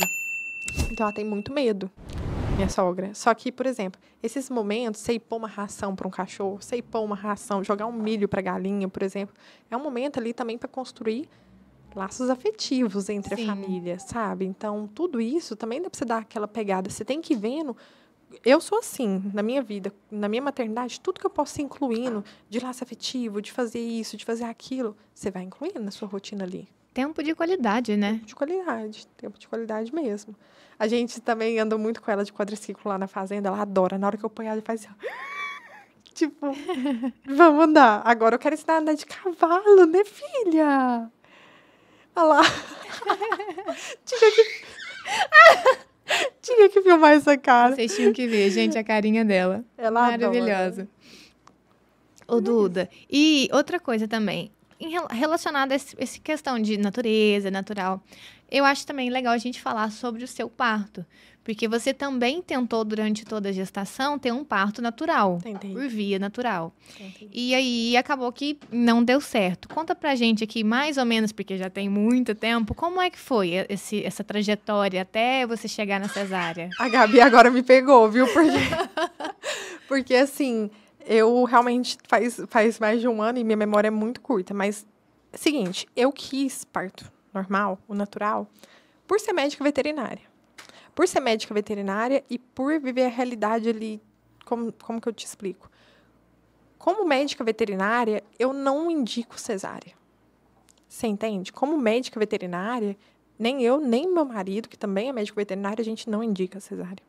Então ela tem muito medo, minha sogra. Só que, por exemplo, esses momentos, sei pôr uma ração para um cachorro, sei pôr uma ração, jogar um milho para galinha, por exemplo, é um momento ali também para construir laços afetivos entre Sim. a família, sabe? Então, tudo isso também dá para você dar aquela pegada. Você tem que ir vendo. Eu sou assim, na minha vida, na minha maternidade, tudo que eu posso ir incluindo, de laço afetivo, de fazer isso, de fazer aquilo, você vai incluindo na sua rotina ali. Tempo de qualidade, né? Tempo de qualidade, tempo de qualidade mesmo. A gente também anda muito com ela de quadriciclo lá na fazenda, ela adora. Na hora que eu ponho ela, ela faz assim, [LAUGHS] tipo, [LAUGHS] vamos andar. Agora eu quero ensinar a andar de cavalo, né, filha? Olha lá. [LAUGHS] Tinha que... [LAUGHS] Tinha que filmar essa cara. Vocês tinham que ver, gente, a carinha dela. Ela Maravilhosa. Adora. Ô, Duda. E outra coisa também, relacionada a essa questão de natureza, natural, eu acho também legal a gente falar sobre o seu parto. Porque você também tentou, durante toda a gestação, ter um parto natural, Entendi. por via natural. Entendi. E aí acabou que não deu certo. Conta pra gente aqui, mais ou menos, porque já tem muito tempo, como é que foi esse, essa trajetória até você chegar na cesárea? A Gabi agora me pegou, viu? Porque, [LAUGHS] porque assim, eu realmente faz, faz mais de um ano e minha memória é muito curta, mas seguinte, eu quis parto normal, o natural, por ser médica veterinária por ser médica veterinária e por viver a realidade ali. Como, como que eu te explico? Como médica veterinária, eu não indico cesárea. Você entende? Como médica veterinária, nem eu, nem meu marido, que também é médico veterinário, a gente não indica cesárea.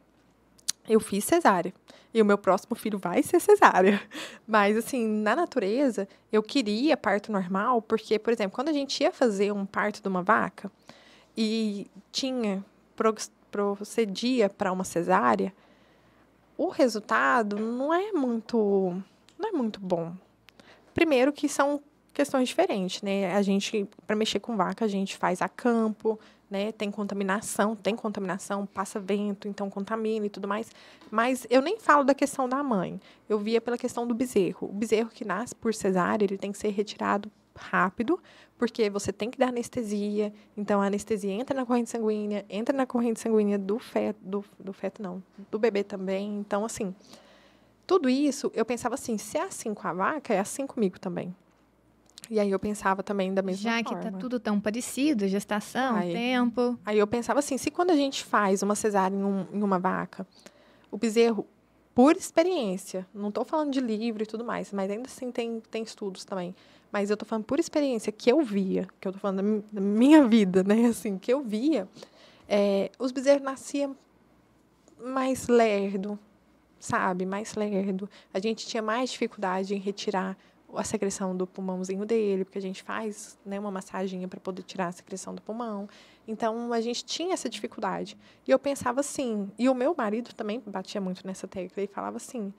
Eu fiz cesárea. E o meu próximo filho vai ser cesárea. [LAUGHS] Mas, assim, na natureza, eu queria parto normal, porque, por exemplo, quando a gente ia fazer um parto de uma vaca e tinha procedia para uma cesárea, o resultado não é muito não é muito bom. Primeiro que são questões diferentes, né? A gente para mexer com vaca, a gente faz a campo, né? Tem contaminação, tem contaminação, passa vento, então contamina e tudo mais. Mas eu nem falo da questão da mãe. Eu via pela questão do bezerro. O bezerro que nasce por cesárea, ele tem que ser retirado rápido, porque você tem que dar anestesia. Então, a anestesia entra na corrente sanguínea, entra na corrente sanguínea do feto, do, do feto não, do bebê também. Então, assim, tudo isso, eu pensava assim, se é assim com a vaca, é assim comigo também. E aí eu pensava também da mesma já forma. Já que tá tudo tão parecido, gestação, aí, tempo. Aí eu pensava assim, se quando a gente faz uma cesárea em, um, em uma vaca, o bezerro por experiência. Não estou falando de livro e tudo mais, mas ainda assim tem, tem estudos também. Mas eu estou falando por experiência que eu via, que eu estou falando da, minha [LAUGHS] vida, né? Assim, que eu via, é, os bezerros nasciam mais lerdo, sabe? Mais lerdo. A gente tinha mais dificuldade em retirar a secreção do pulmãozinho dele, porque a gente faz né, uma massaginha para poder tirar a secreção do pulmão. Então, a gente tinha essa dificuldade. E eu pensava assim, e o meu marido também batia muito nessa tecla e falava assim,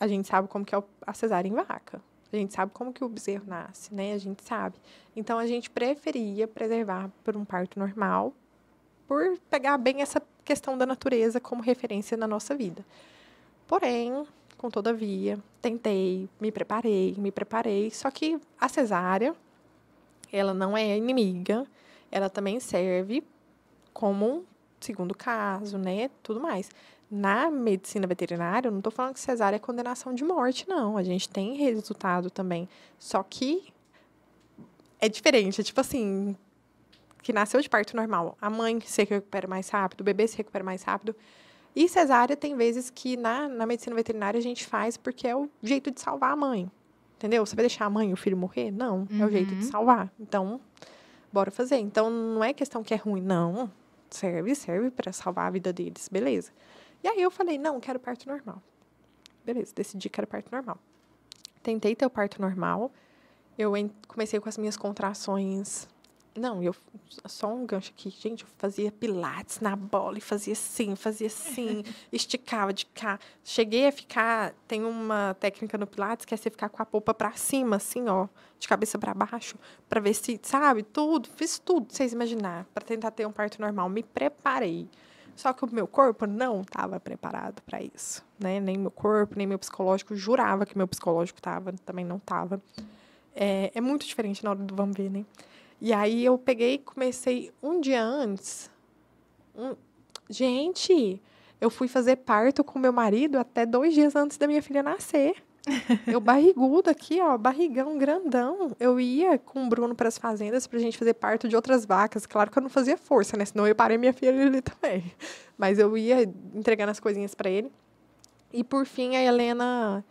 a gente sabe como que é a cesárea em vaca, a gente sabe como que o bezerro nasce, né? A gente sabe. Então, a gente preferia preservar por um parto normal, por pegar bem essa questão da natureza como referência na nossa vida. Porém, com todavia, tentei, me preparei, me preparei, só que a cesárea, ela não é inimiga, ela também serve como um segundo caso, né, tudo mais. Na medicina veterinária, eu não estou falando que cesárea é condenação de morte, não. A gente tem resultado também. Só que é diferente. É tipo assim, que nasceu de parto normal. A mãe se recupera mais rápido, o bebê se recupera mais rápido. E cesárea tem vezes que na, na medicina veterinária a gente faz porque é o jeito de salvar a mãe. Entendeu? Você vai deixar a mãe e o filho morrer? Não, uhum. é o uhum. jeito de salvar. Então, bora fazer. Então, não é questão que é ruim, não. Serve, serve para salvar a vida deles, beleza. E aí eu falei, não, quero parto normal. Beleza, decidi que era parto normal. Tentei ter o parto normal. Eu comecei com as minhas contrações não, eu só um gancho aqui, gente, eu fazia pilates na bola e fazia assim, fazia assim, [LAUGHS] esticava de cá. Cheguei a ficar, tem uma técnica no pilates que é você ficar com a polpa para cima, assim, ó, de cabeça para baixo, para ver se, sabe, tudo, fiz tudo, vocês imaginar, para tentar ter um parto normal, me preparei. Só que o meu corpo não estava preparado para isso, né? Nem meu corpo, nem meu psicológico, jurava que meu psicológico estava, também não estava. É, é muito diferente na hora do vamos ver, né? E aí eu peguei e comecei um dia antes. Um... Gente, eu fui fazer parto com meu marido até dois dias antes da minha filha nascer. eu [LAUGHS] barrigudo aqui, ó, barrigão grandão. Eu ia com o Bruno para as fazendas para a gente fazer parto de outras vacas. Claro que eu não fazia força, né? Senão eu parei minha filha ali também. Mas eu ia entregando as coisinhas para ele. E por fim, a Helena.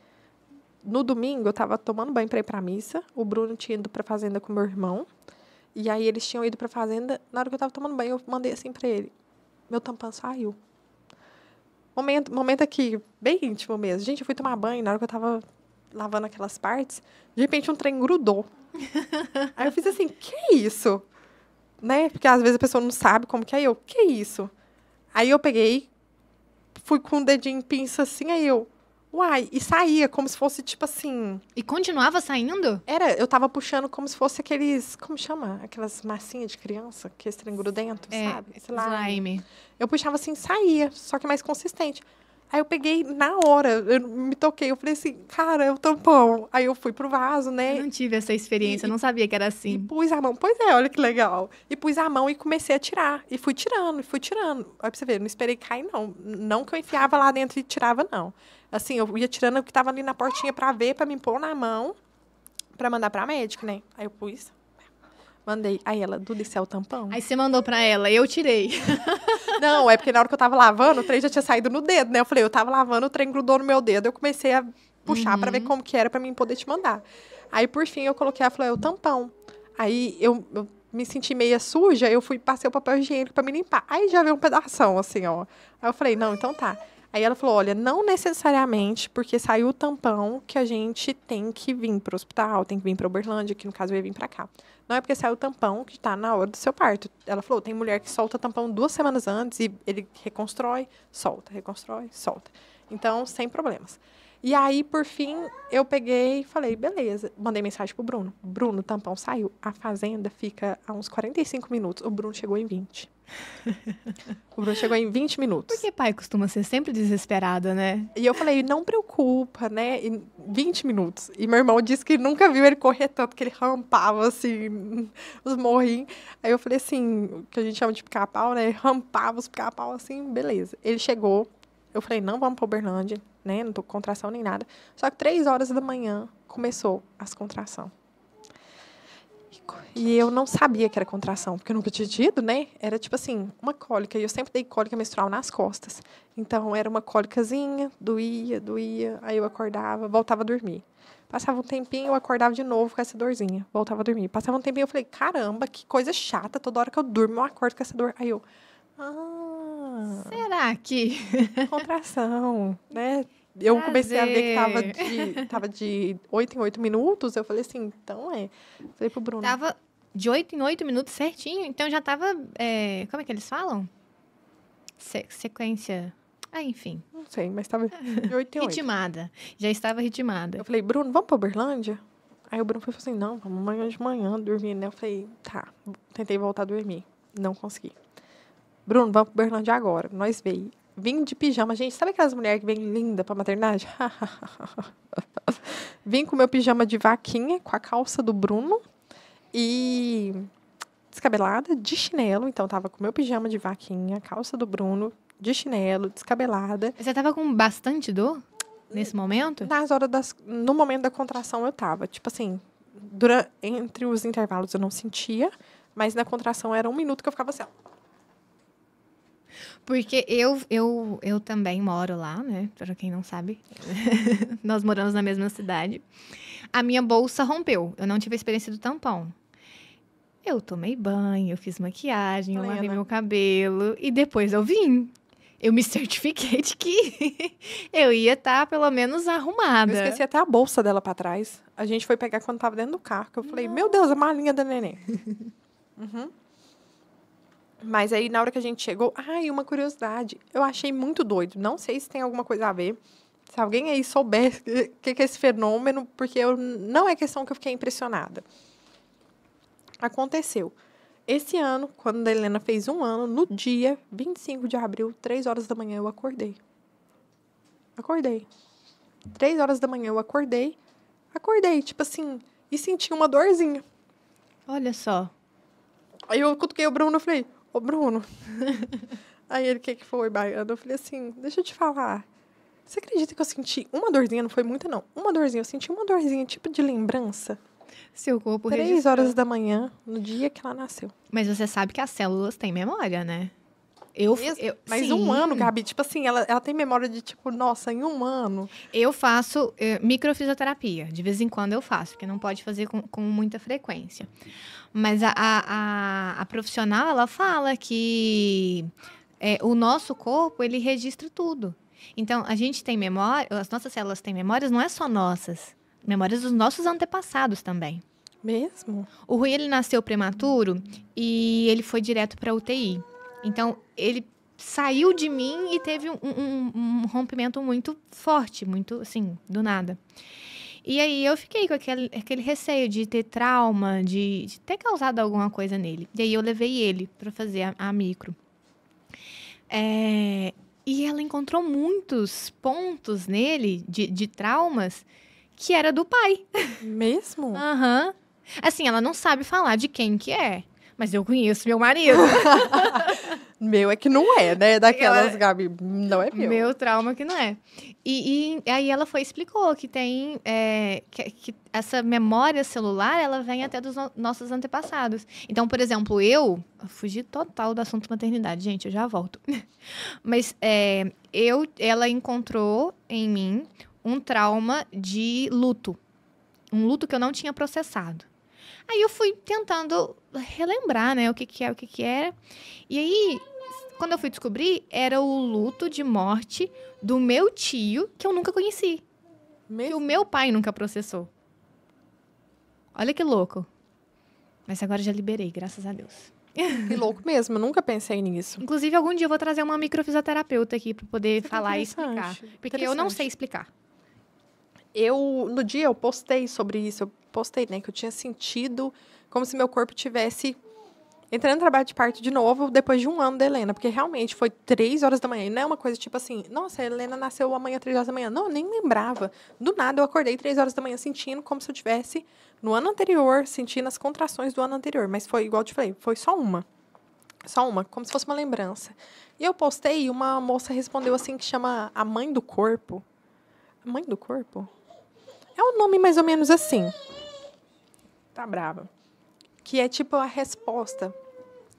No domingo, eu estava tomando banho para ir para missa. O Bruno tinha ido para a fazenda com meu irmão. E aí eles tinham ido a fazenda. Na hora que eu estava tomando banho, eu mandei assim para ele. Meu tampão saiu. Momento, momento aqui, bem íntimo mesmo. Gente, eu fui tomar banho na hora que eu estava lavando aquelas partes. De repente, um trem grudou. [LAUGHS] aí eu fiz assim, que isso? Né? Porque às vezes a pessoa não sabe como que é. Eu, que isso? Aí eu peguei, fui com o dedinho em pinça assim, aí eu... Uai, e saía como se fosse tipo assim. E continuava saindo? Era, eu tava puxando como se fosse aqueles. Como chama? Aquelas massinhas de criança, que estrangulam dentro, é, sabe? Sei lá. Slime. Eu puxava assim, saía, só que mais consistente. Aí eu peguei na hora, eu me toquei, eu falei assim, cara, é o tampão. Aí eu fui pro vaso, né? Eu não tive essa experiência, e, eu não sabia que era assim. E pus a mão, pois é, olha que legal. E pus a mão e comecei a tirar. E fui tirando, e fui tirando. Olha pra você ver, não esperei cair, não. Não que eu enfiava lá dentro e tirava, não. Assim, eu ia tirando o que tava ali na portinha pra ver, pra me pôr na mão, pra mandar pra médico, né? Aí eu pus, Mandei. Aí ela, Duda, isso é o tampão? Aí você mandou pra ela, eu tirei. [LAUGHS] Não, é porque na hora que eu tava lavando, o trem já tinha saído no dedo, né? Eu falei, eu tava lavando, o trem grudou no meu dedo. Eu comecei a puxar uhum. para ver como que era para mim poder te mandar. Aí, por fim, eu coloquei, ela falou, é o tampão. Aí, eu, eu me senti meia suja, eu fui, passei o papel higiênico para me limpar. Aí já veio um pedaço assim, ó. Aí eu falei, não, então tá. Aí ela falou: olha, não necessariamente porque saiu o tampão que a gente tem que vir para o hospital, tem que vir para Uberlândia, que no caso eu ia vir para cá. Não é porque saiu o tampão que está na hora do seu parto. Ela falou: tem mulher que solta tampão duas semanas antes e ele reconstrói, solta, reconstrói, solta. Então, sem problemas. E aí, por fim, eu peguei e falei, beleza. Mandei mensagem pro Bruno. Bruno, tampão saiu. A fazenda fica a uns 45 minutos. O Bruno chegou em 20. [LAUGHS] o Bruno chegou em 20 minutos. Porque pai costuma ser sempre desesperado, né? E eu falei, não preocupa, né? Em 20 minutos. E meu irmão disse que nunca viu ele correr tanto, que ele rampava assim, os morrinhos. Aí eu falei assim, que a gente chama de pica-pau, né? rampava os pica-pau assim, beleza. Ele chegou. Eu falei, não vamos pra Uberlândia né? Não tô com contração nem nada. Só que três horas da manhã começou as contração. E eu não sabia que era contração, porque eu nunca tinha tido, né? Era tipo assim, uma cólica. E eu sempre dei cólica menstrual nas costas. Então era uma cólicazinha, doía, doía. Aí eu acordava, voltava a dormir. Passava um tempinho, eu acordava de novo com essa dorzinha. Voltava a dormir. Passava um tempinho, eu falei, caramba, que coisa chata. Toda hora que eu durmo, eu acordo com essa dor. Aí eu, ah, Será que? [LAUGHS] Contração, né? Eu Prazer. comecei a ver que tava de, tava de 8 em 8 minutos. Eu falei assim, então é. Falei pro Bruno. Tava de 8 em 8 minutos certinho, então já tava. É, como é que eles falam? Se sequência. Ah, enfim. Não sei, mas tava de 8 em 8. Ritimada, Já estava ritimada. Eu falei, Bruno, vamos pra Uberlândia? Aí o Bruno falou assim, não, vamos amanhã de manhã dormir, né? Eu falei, tá. Tentei voltar a dormir. Não consegui. Bruno, vamos pro Berlândia agora. Nós veio. Vim de pijama. Gente, sabe aquelas mulheres que vêm linda pra maternidade? [LAUGHS] Vim com meu pijama de vaquinha, com a calça do Bruno. E descabelada, de chinelo. Então, tava com meu pijama de vaquinha, calça do Bruno, de chinelo, descabelada. Você tava com bastante dor nesse momento? Nas horas das. No momento da contração, eu tava. Tipo assim, durante, entre os intervalos eu não sentia, mas na contração era um minuto que eu ficava assim, ó. Porque eu, eu, eu também moro lá, né? Para quem não sabe, [LAUGHS] nós moramos na mesma cidade. A minha bolsa rompeu. Eu não tive a experiência do tampão. Eu tomei banho, eu fiz maquiagem, Plena. eu lavei meu cabelo e depois eu vim. Eu me certifiquei de que [LAUGHS] eu ia estar tá, pelo menos arrumada. Eu esqueci até a bolsa dela para trás. A gente foi pegar quando tava dentro do carro, que eu falei: não. "Meu Deus, a malinha da neném". [LAUGHS] uhum. Mas aí, na hora que a gente chegou, ai, uma curiosidade. Eu achei muito doido. Não sei se tem alguma coisa a ver. Se alguém aí souber o que, que é esse fenômeno, porque eu, não é questão que eu fiquei impressionada. Aconteceu. Esse ano, quando a Helena fez um ano, no dia 25 de abril, 3 horas da manhã, eu acordei. Acordei. 3 horas da manhã eu acordei. Acordei, tipo assim, e senti uma dorzinha. Olha só. Aí eu cutuquei o Bruno e falei, ô Bruno. [LAUGHS] Aí ele, o que, que foi, baiano? Eu falei assim, deixa eu te falar. Você acredita que eu senti uma dorzinha? Não foi muita, não. Uma dorzinha. Eu senti uma dorzinha, tipo de lembrança. Seu corpo Três registrou. horas da manhã, no dia que ela nasceu. Mas você sabe que as células têm memória, né? Eu, eu Mas um ano, Gabi, tipo assim, ela, ela tem memória de tipo, nossa, em um ano. Eu faço eh, microfisioterapia. De vez em quando eu faço, porque não pode fazer com, com muita frequência. Mas a, a, a, a profissional, ela fala que é, o nosso corpo, ele registra tudo. Então, a gente tem memória, as nossas células têm memórias, não é só nossas. Memórias dos nossos antepassados também. Mesmo? O Rui, ele nasceu prematuro e ele foi direto para UTI. Então, ele saiu de mim e teve um, um, um, rompimento muito forte, muito assim, do nada. E aí eu fiquei com aquele, aquele receio de ter trauma, de, de ter causado alguma coisa nele. E aí eu levei ele para fazer a, a micro. É, e ela encontrou muitos pontos nele de, de traumas que era do pai. Mesmo? [LAUGHS] Aham. uhum. Assim, ela não sabe falar de quem que é, mas eu conheço meu marido. [LAUGHS] Meu é que não é, né? Daquelas, Gabi, não é meu. Meu trauma é que não é. E, e aí ela foi explicou que tem é, que, que, essa memória celular ela vem até dos no nossos antepassados. Então, por exemplo, eu fugi total do assunto maternidade, gente, eu já volto. [LAUGHS] Mas é, eu, ela encontrou em mim um trauma de luto, um luto que eu não tinha processado. Aí eu fui tentando relembrar, né, o que que é, o que que era. E aí quando eu fui descobrir, era o luto de morte do meu tio, que eu nunca conheci. Mesmo? Que o meu pai nunca processou. Olha que louco. Mas agora já liberei, graças a Deus. [LAUGHS] Que louco mesmo, eu nunca pensei nisso. Inclusive, algum dia eu vou trazer uma microfisioterapeuta aqui para poder Isso é falar e explicar. Porque eu não sei explicar. Eu, no dia, eu postei sobre isso. Eu postei, né, que eu tinha sentido como se meu corpo tivesse Entrei no trabalho de parto de novo depois de um ano da Helena, porque realmente foi três horas da manhã. E não é uma coisa tipo assim, nossa, a Helena nasceu amanhã três horas da manhã. Não, eu nem lembrava. Do nada eu acordei três horas da manhã sentindo como se eu tivesse no ano anterior, sentindo as contrações do ano anterior. Mas foi igual eu te falei, foi só uma. Só uma, como se fosse uma lembrança. E eu postei e uma moça respondeu assim que chama a mãe do corpo. A mãe do corpo? É um nome mais ou menos assim. Tá brava que é tipo a resposta.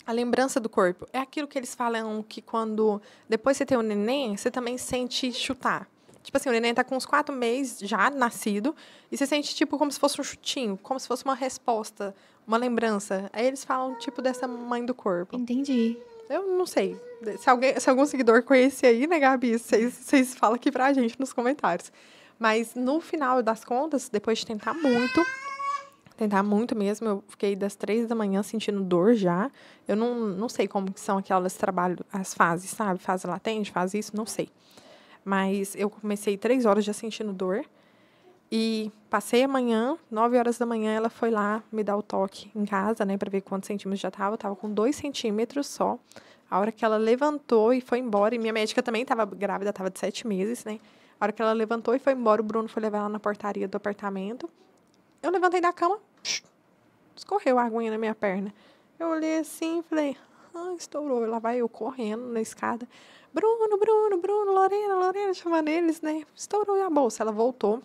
A lembrança do corpo. É aquilo que eles falam que quando depois você tem o neném, você também sente chutar. Tipo assim, o neném tá com uns quatro meses já nascido, e você sente tipo como se fosse um chutinho, como se fosse uma resposta, uma lembrança. Aí eles falam tipo dessa mãe do corpo. Entendi. Eu não sei. Se, alguém, se algum seguidor conhece aí, né, Gabi? vocês falam aqui pra gente nos comentários. Mas no final das contas, depois de tentar muito, tentar muito mesmo. Eu fiquei das três da manhã sentindo dor já. Eu não, não sei como que são aquelas trabalhos, as fases, sabe? Fase latente, fase isso, não sei. Mas eu comecei três horas já sentindo dor. E passei a manhã, nove horas da manhã, ela foi lá me dar o toque em casa, né, para ver quantos centímetros já tava. Eu tava com dois centímetros só. A hora que ela levantou e foi embora, e minha médica também tava grávida, tava de sete meses, né. A hora que ela levantou e foi embora, o Bruno foi levar ela na portaria do apartamento. Eu levantei da cama, escorreu a aguinha na minha perna. Eu olhei assim e falei, ah, estourou. Lá vai eu correndo na escada. Bruno, Bruno, Bruno, Lorena, Lorena, chamando eles, né? Estourou a bolsa. Ela voltou.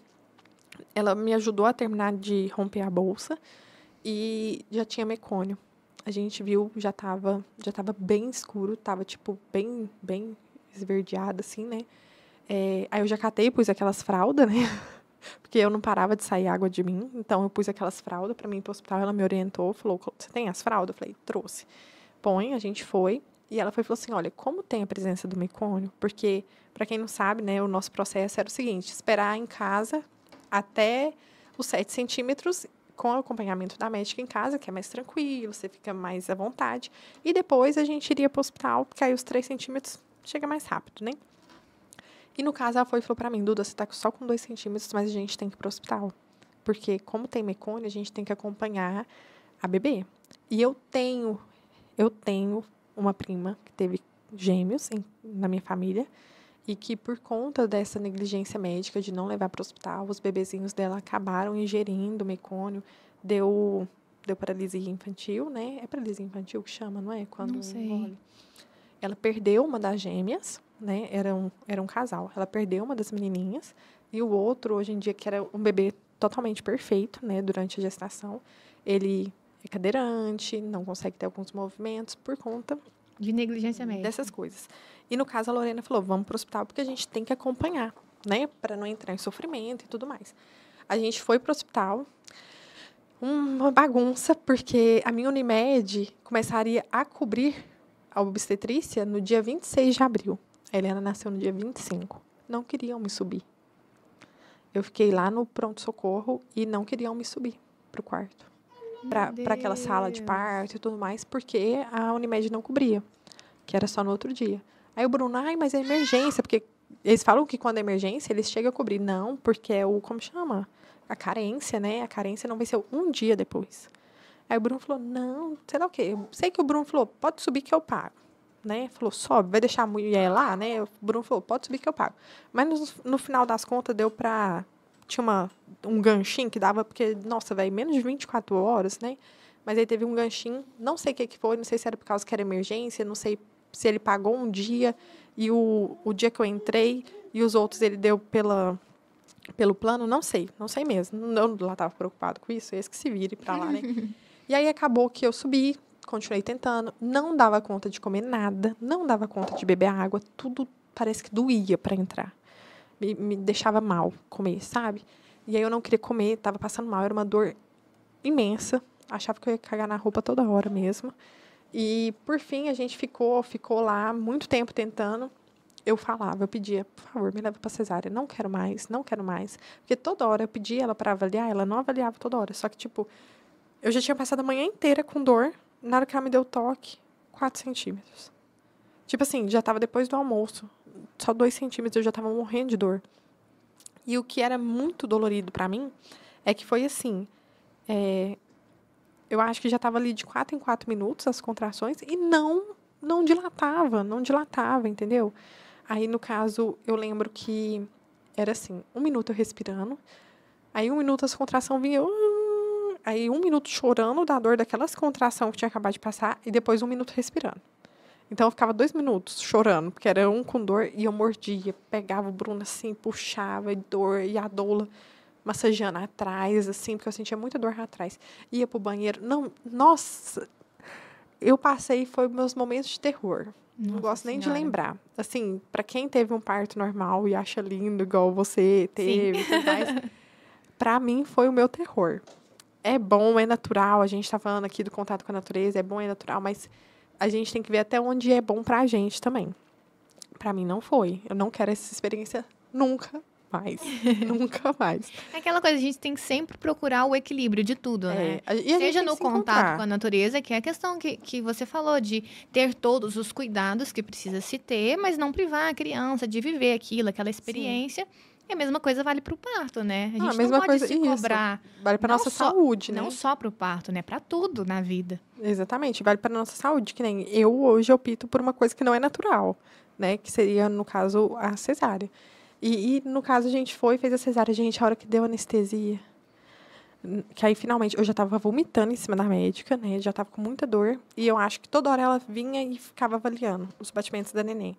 Ela me ajudou a terminar de romper a bolsa e já tinha mecônio. A gente viu, já tava, já tava bem escuro, tava tipo bem, bem esverdeado assim, né? É, aí eu já catei, pus aquelas fraldas, né? [LAUGHS] porque eu não parava de sair água de mim. Então eu pus aquelas fraldas para mim ir pro hospital, ela me orientou, falou: "Você tem as fraldas?" Eu falei: "Trouxe". Põe, a gente foi. E ela foi falou assim: "Olha, como tem a presença do micônio, porque para quem não sabe, né, o nosso processo era o seguinte: esperar em casa até os 7 centímetros com acompanhamento da médica em casa, que é mais tranquilo, você fica mais à vontade. E depois a gente iria para o hospital, porque aí os 3 centímetros chega mais rápido, né? E no caso, ela foi e falou para mim: Duda, você tá só com dois centímetros, mas a gente tem que ir pro hospital. Porque, como tem mecônia, a gente tem que acompanhar a bebê. E eu tenho, eu tenho uma prima que teve gêmeos em, na minha família e que, por conta dessa negligência médica de não levar para o hospital, os bebezinhos dela acabaram ingerindo mecônio, deu, deu paralisia infantil, né? É paralisia infantil que chama, não é? Quando não sei. Ela perdeu uma das gêmeas né? Era um, era um casal. Ela perdeu uma das menininhas e o outro, hoje em dia, que era um bebê totalmente perfeito, né? Durante a gestação, ele é cadeirante, não consegue ter alguns movimentos por conta de negligência médica. Dessas coisas. E no caso a Lorena falou: "Vamos para o hospital porque a gente tem que acompanhar, né, para não entrar em sofrimento e tudo mais". A gente foi para o hospital. Uma bagunça, porque a minha Unimed começaria a cobrir a obstetrícia no dia 26 de abril. A Helena nasceu no dia 25. Não queriam me subir. Eu fiquei lá no pronto-socorro e não queriam me subir para o quarto. Para aquela sala de parto e tudo mais, porque a Unimed não cobria, que era só no outro dia. Aí o Bruno, ai, mas é emergência, porque eles falam que quando é emergência, eles chegam a cobrir. Não, porque é o, como chama? A carência, né? A carência não vai ser um dia depois. Aí o Bruno falou, não, sei lá o quê. Eu sei que o Bruno falou, pode subir que eu pago né? Falou, sobe, vai deixar a mulher lá, né? O Bruno falou, pode subir que eu pago. Mas no, no final das contas deu pra. Tinha uma, um ganchinho que dava, porque, nossa, velho, menos de 24 horas, né? Mas aí teve um ganchinho, não sei o que, que foi, não sei se era por causa que era emergência, não sei se ele pagou um dia e o, o dia que eu entrei e os outros ele deu pela pelo plano, não sei, não sei mesmo. Eu lá estava preocupado com isso, esse que se vire para lá, né? [LAUGHS] e aí acabou que eu subi, Continuei tentando, não dava conta de comer nada, não dava conta de beber água, tudo parece que doía para entrar. Me, me, deixava mal comer, sabe? E aí eu não queria comer, estava passando mal, era uma dor imensa. Achava que eu ia cagar na roupa toda hora mesmo. E por fim a gente ficou, ficou lá muito tempo tentando. Eu falava, eu pedia, por favor, me leva para cesárea, não quero mais, não quero mais, porque toda hora eu pedia ela para avaliar, ela não avaliava toda hora. Só que tipo, eu já tinha passado a manhã inteira com dor, na hora que ela me deu o toque, 4 centímetros. Tipo assim, já tava depois do almoço. Só 2 centímetros, eu já tava morrendo de dor. E o que era muito dolorido para mim é que foi assim. É, eu acho que já estava ali de 4 em 4 minutos as contrações e não não dilatava, não dilatava, entendeu? Aí, no caso, eu lembro que era assim, um minuto eu respirando, aí um minuto as contrações vinham, aí um minuto chorando da dor daquelas contração que tinha acabado de passar e depois um minuto respirando. Então eu ficava dois minutos chorando, porque era um com dor e eu mordia, pegava o Bruno assim, puxava e dor e a doula massageando atrás, assim, porque eu sentia muita dor atrás. Ia pro banheiro, não, nossa, eu passei, foi meus momentos de terror. Nossa não gosto nem de lembrar. Assim, para quem teve um parto normal e acha lindo igual você teve, para mim foi o meu terror é bom, é natural, a gente está falando aqui do contato com a natureza, é bom, é natural, mas a gente tem que ver até onde é bom para a gente também. Para mim não foi. Eu não quero essa experiência nunca mais. [LAUGHS] nunca mais. É aquela coisa, a gente tem que sempre procurar o equilíbrio de tudo, né? é. né? Seja no se contato encontrar. com a natureza, que é a questão que, que você falou, de ter todos os cuidados que precisa se ter, mas não privar a criança de viver aquilo, aquela experiência. Sim e a mesma coisa vale para o parto, né? A ah, gente ah, a mesma não pode coisa, se cobrar. Isso. Vale para nossa só, saúde, né? Não só para o parto, né? Para tudo na vida. Exatamente, vale para nossa saúde, que nem eu hoje opto por uma coisa que não é natural, né? Que seria, no caso, a cesárea. E, e no caso, a gente foi fez a cesárea. Gente, a hora que deu anestesia, hum, que aí finalmente eu já estava vomitando em cima da médica, né? Já estava com muita dor e eu acho que toda hora ela vinha e ficava avaliando os batimentos da neném.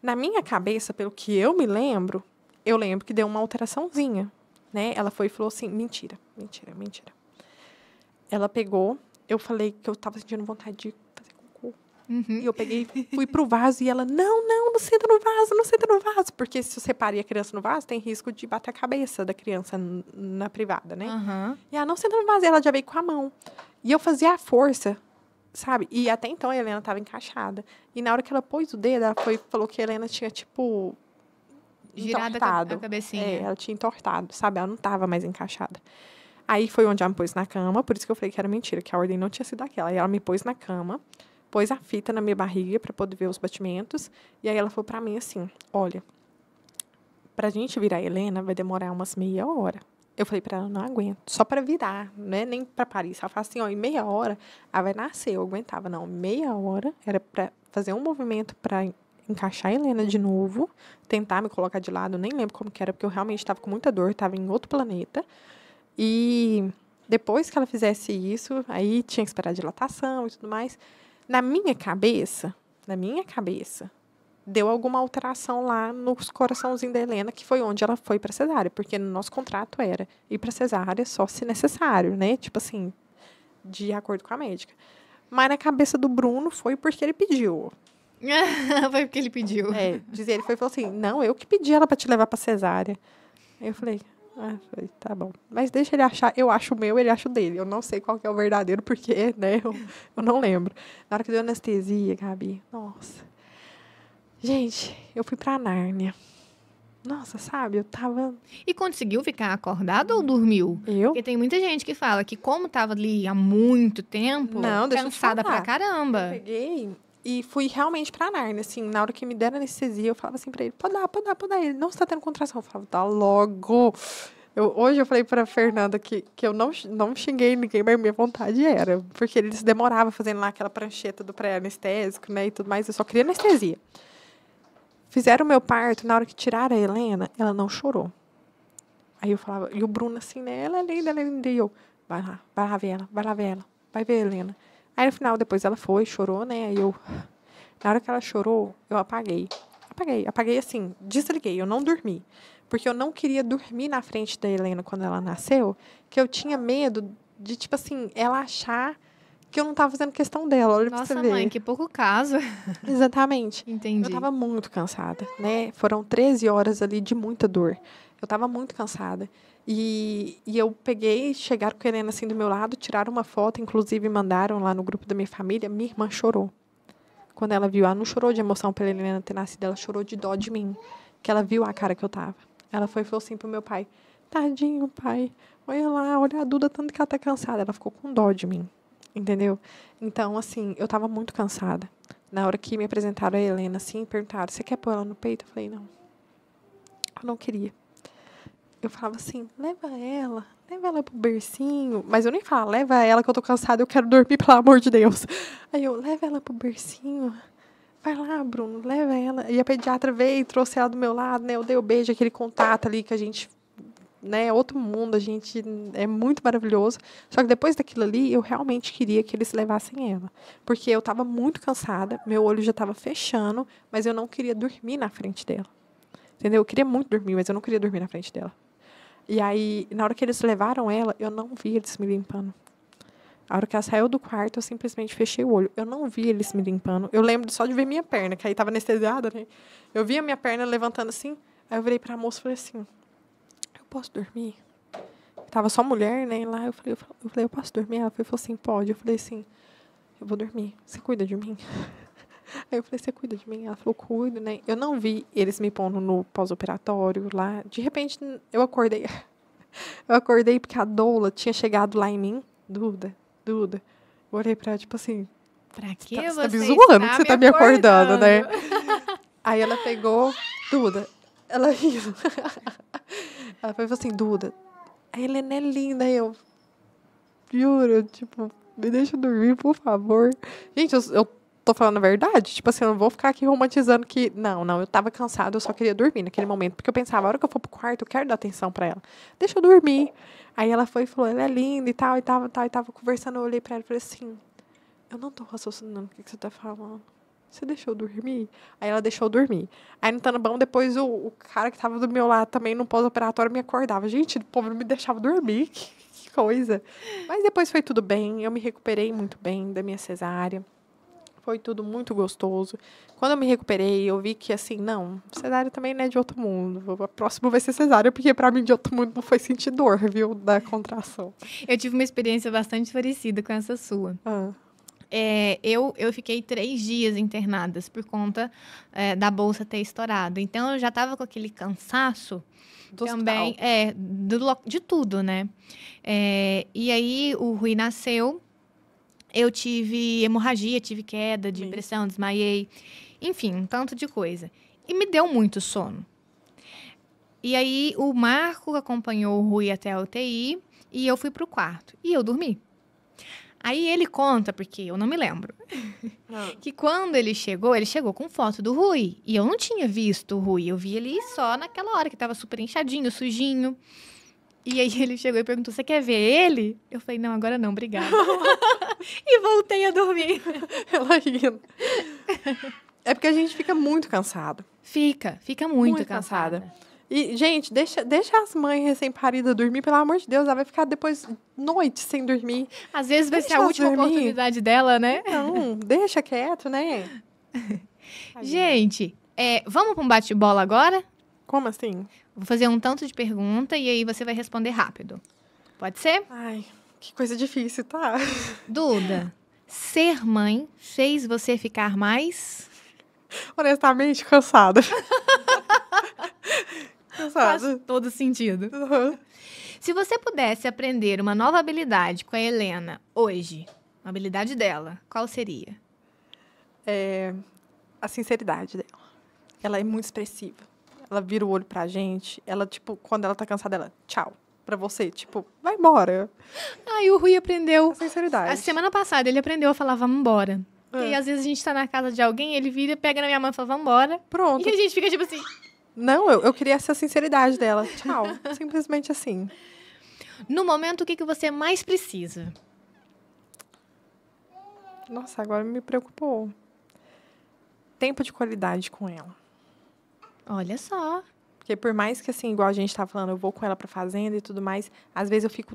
Na minha cabeça, pelo que eu me lembro, eu lembro que deu uma alteraçãozinha, né? Ela foi e falou assim: mentira, mentira, mentira. Ela pegou, eu falei que eu tava sentindo vontade de fazer cocô. Uhum. E eu peguei, fui pro vaso e ela: não, não, não senta no vaso, não senta no vaso. Porque se você parir a criança no vaso, tem risco de bater a cabeça da criança na privada, né? Uhum. E ela: não senta no vaso. E ela já veio com a mão. E eu fazia a força sabe? E até então a Helena estava encaixada. E na hora que ela pôs o dedo, ela foi, falou que a Helena tinha, tipo, então, girada entortado. a cabecinha. É, ela tinha entortado, sabe? Ela não estava mais encaixada. Aí foi onde ela me pôs na cama, por isso que eu falei que era mentira, que a ordem não tinha sido aquela. Aí ela me pôs na cama, pôs a fita na minha barriga para poder ver os batimentos, e aí ela falou para mim assim: "Olha, pra gente virar a Helena vai demorar umas meia hora". Eu falei para ela: "Não aguento, só para virar, né? Nem para Paris". Ela falou assim: "Ó, em meia hora ela vai nascer". Eu aguentava, não, meia hora era para fazer um movimento para encaixar a Helena de novo, tentar me colocar de lado, nem lembro como que era, porque eu realmente estava com muita dor, estava em outro planeta. E depois que ela fizesse isso, aí tinha que esperar dilatação e tudo mais. Na minha cabeça, na minha cabeça, deu alguma alteração lá nos coraçãozinho da Helena, que foi onde ela foi para cesárea, porque no nosso contrato era ir para cesárea só se necessário, né? Tipo assim, de acordo com a médica. Mas na cabeça do Bruno foi porque ele pediu. [LAUGHS] foi porque ele pediu. É, dizer, ele foi, falou assim: não, eu que pedi ela para te levar para cesárea. Aí eu falei. Ah, tá bom. Mas deixa ele achar, eu acho o meu, ele acha o dele. Eu não sei qual que é o verdadeiro, porque, [LAUGHS] né, eu, eu não lembro. Na hora que deu anestesia, Gabi, nossa. Gente, eu fui pra Nárnia. Nossa, sabe? Eu tava. E conseguiu ficar acordado ou dormiu? Eu? Porque tem muita gente que fala que, como tava ali há muito tempo, não, deixa cansada eu te pra caramba. Eu peguei e fui realmente pra Narnia, assim, na hora que me deram anestesia, eu falava assim pra ele, pode dar, pode dar, pode dar. Ele, não, está tendo contração. Eu falava, dá tá logo. Eu, hoje eu falei pra Fernanda que, que eu não, não xinguei ninguém, mas minha vontade era. Porque ele se demorava fazendo lá aquela prancheta do pré-anestésico, né, e tudo mais. Eu só queria anestesia. Fizeram o meu parto, na hora que tiraram a Helena, ela não chorou. Aí eu falava, e o Bruno assim, né, ela é linda, ela é linda. E eu, vai lá, vai lá ver ela, vai lá ver ela, vai ver a Helena. Aí no final, depois ela foi, chorou, né? Aí eu. Na hora que ela chorou, eu apaguei. Apaguei, apaguei assim, desliguei, eu não dormi. Porque eu não queria dormir na frente da Helena quando ela nasceu, que eu tinha medo de, tipo assim, ela achar que eu não estava fazendo questão dela. Olha Nossa, pra você mãe, ver. que pouco caso. [LAUGHS] Exatamente. Entendi. Eu estava muito cansada, né? Foram 13 horas ali de muita dor. Eu estava muito cansada. E, e eu peguei, chegaram querendo assim do meu lado, tiraram uma foto, inclusive mandaram lá no grupo da minha família. Minha irmã chorou. Quando ela viu, ela não chorou de emoção pela Helena ter nascido, ela chorou de dó de mim, que ela viu a cara que eu tava. Ela foi e falou assim pro meu pai: Tadinho, pai, olha lá, olha a Duda, tanto que ela tá cansada. Ela ficou com dó de mim, entendeu? Então, assim, eu tava muito cansada. Na hora que me apresentaram a Helena, assim, perguntaram: Você quer pôr ela no peito? Eu falei: Não, eu não queria eu falava assim, leva ela, leva ela pro bercinho. Mas eu nem falo, leva ela que eu tô cansada, eu quero dormir, pelo amor de Deus. Aí eu, leva ela pro bercinho. Vai lá, Bruno, leva ela. E a pediatra veio, trouxe ela do meu lado, né? Eu dei o um beijo, aquele contato ali que a gente, né? É outro mundo, a gente é muito maravilhoso. Só que depois daquilo ali, eu realmente queria que eles levassem ela. Porque eu tava muito cansada, meu olho já tava fechando, mas eu não queria dormir na frente dela. Entendeu? Eu queria muito dormir, mas eu não queria dormir na frente dela. E aí, na hora que eles levaram ela, eu não vi eles me limpando. A hora que ela saiu do quarto, eu simplesmente fechei o olho. Eu não vi eles me limpando. Eu lembro só de ver minha perna, que aí estava anestesiada, né? Eu a minha perna levantando assim. Aí eu virei para a moça e falei assim: Eu posso dormir? Tava só mulher, né? Lá eu falei: Eu, falei, eu posso dormir? Ela falou assim: Pode. Eu falei assim: Eu vou dormir. Você cuida de mim? [LAUGHS] Aí eu falei, você cuida de mim? Ela falou, cuido, né? Eu não vi eles me pondo no pós-operatório lá. De repente, eu acordei. [LAUGHS] Eu acordei porque a doula tinha chegado lá em mim. Duda, Duda. Eu olhei pra ela, tipo assim... Pra que você, tá, você tá me zoando tá que você tá me acordando, né? [LAUGHS] Aí ela pegou... Duda, ela riu. [LAUGHS] ela falou assim, Duda, a Helena é linda. Aí eu... Juro, tipo... Me deixa dormir, por favor. Gente, eu, eu tô falando a verdade. Tipo assim, eu não vou ficar aqui romantizando que. Não, não, eu tava cansada, eu só queria dormir naquele momento. Porque eu pensava, a hora que eu for pro quarto, eu quero dar atenção para ela. Deixa eu dormir. Aí ela foi e falou, ela é linda e tal, e tava, tal, e tava conversando, eu olhei pra ela e falei assim, eu não tô raciocinando o que, que você tá falando. Você deixou dormir? Aí ela deixou dormir. Aí não tando bom, depois o, o cara que tava do meu lado também no pós-operatório me acordava. Gente, o povo não me deixava dormir. [LAUGHS] que coisa. Mas depois foi tudo bem, eu me recuperei muito bem da minha cesárea foi tudo muito gostoso. Quando eu me recuperei, eu vi que assim, não, cesárea também não é de outro mundo. A próxima vai ser cesárea, porque para mim de outro mundo não foi sentir dor, viu, da contração. Eu tive uma experiência bastante parecida com essa sua. Ah. É, eu, eu fiquei três dias internadas por conta é, da bolsa ter estourado. Então, eu já estava com aquele cansaço do também, hospital. é, do, de tudo, né? É, e aí, o Rui nasceu eu tive hemorragia, tive queda de Sim. pressão, desmaiei. Enfim, um tanto de coisa. E me deu muito sono. E aí o Marco acompanhou o Rui até a UTI e eu fui pro quarto. E eu dormi. Aí ele conta, porque eu não me lembro, não. Ah. [LAUGHS] que quando ele chegou, ele chegou com foto do Rui. E eu não tinha visto o Rui, eu vi ele só naquela hora que tava super inchadinho, sujinho. E aí [LAUGHS] ele chegou e perguntou: Você quer ver ele? Eu falei: Não, agora não, obrigada. [LAUGHS] e voltei a dormir. [LAUGHS] Ela rindo. É porque a gente fica muito cansado. Fica, fica muito, muito cansada. cansada. E, gente, deixa, deixa as mães recém-paridas dormir, pelo amor de Deus. Ela vai ficar depois noite sem dormir. Às vezes vai ser a última dormir. oportunidade dela, né? Não, deixa quieto, né? gente, é, vamos para um bate-bola agora? Como assim? Vou fazer um tanto de pergunta e aí você vai responder rápido. Pode ser? Ai, que coisa difícil, tá? [LAUGHS] Duda, ser mãe fez você ficar mais. Honestamente, cansada. [LAUGHS] cansada. Faz todo sentido. Uhum. Se você pudesse aprender uma nova habilidade com a Helena hoje, uma habilidade dela, qual seria? É, a sinceridade dela. Ela é muito expressiva. Ela vira o olho pra gente. Ela, tipo, quando ela tá cansada, ela, tchau. Pra você, tipo, vai embora. Aí o Rui aprendeu. A sinceridade. A semana passada ele aprendeu a falar, vamos embora. É. E às vezes a gente tá na casa de alguém, ele vira, pega na minha mão e fala, vamos embora. Pronto. E a gente fica tipo assim. Não, eu, eu queria essa sinceridade dela. Tchau. [LAUGHS] Simplesmente assim. No momento, o que, que você mais precisa? Nossa, agora me preocupou. Tempo de qualidade com ela. Olha só. Porque por mais que, assim, igual a gente tá falando, eu vou com ela pra fazenda e tudo mais, às vezes eu fico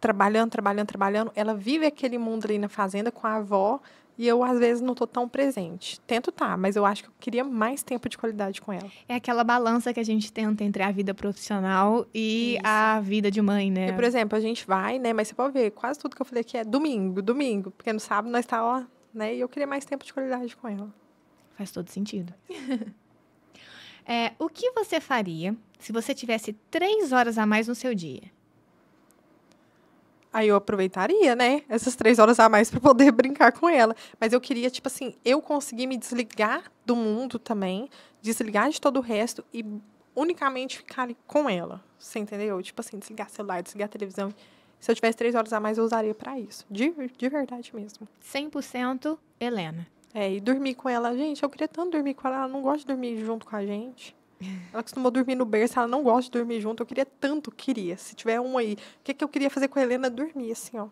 trabalhando, trabalhando, trabalhando. Ela vive aquele mundo ali na fazenda com a avó e eu, às vezes, não tô tão presente. Tento tá, mas eu acho que eu queria mais tempo de qualidade com ela. É aquela balança que a gente tenta entre a vida profissional e Isso. a vida de mãe, né? E, por exemplo, a gente vai, né? Mas você pode ver, quase tudo que eu falei aqui é domingo, domingo. Porque no sábado nós tá ó, né? E eu queria mais tempo de qualidade com ela. Faz todo sentido. [LAUGHS] É, o que você faria se você tivesse três horas a mais no seu dia? Aí eu aproveitaria, né? Essas três horas a mais para poder [LAUGHS] brincar com ela. Mas eu queria, tipo assim, eu conseguir me desligar do mundo também, desligar de todo o resto e unicamente ficar ali com ela. Você entendeu? Tipo assim, desligar celular, desligar televisão. Se eu tivesse três horas a mais, eu usaria para isso. De, de verdade mesmo. 100% Helena. É, e dormir com ela. Gente, eu queria tanto dormir com ela. Ela não gosta de dormir junto com a gente. [LAUGHS] Ela costumou dormir no berço, ela não gosta de dormir junto. Eu queria tanto, queria. Se tiver um aí, o que, que eu queria fazer com a Helena? Dormir, assim, ó.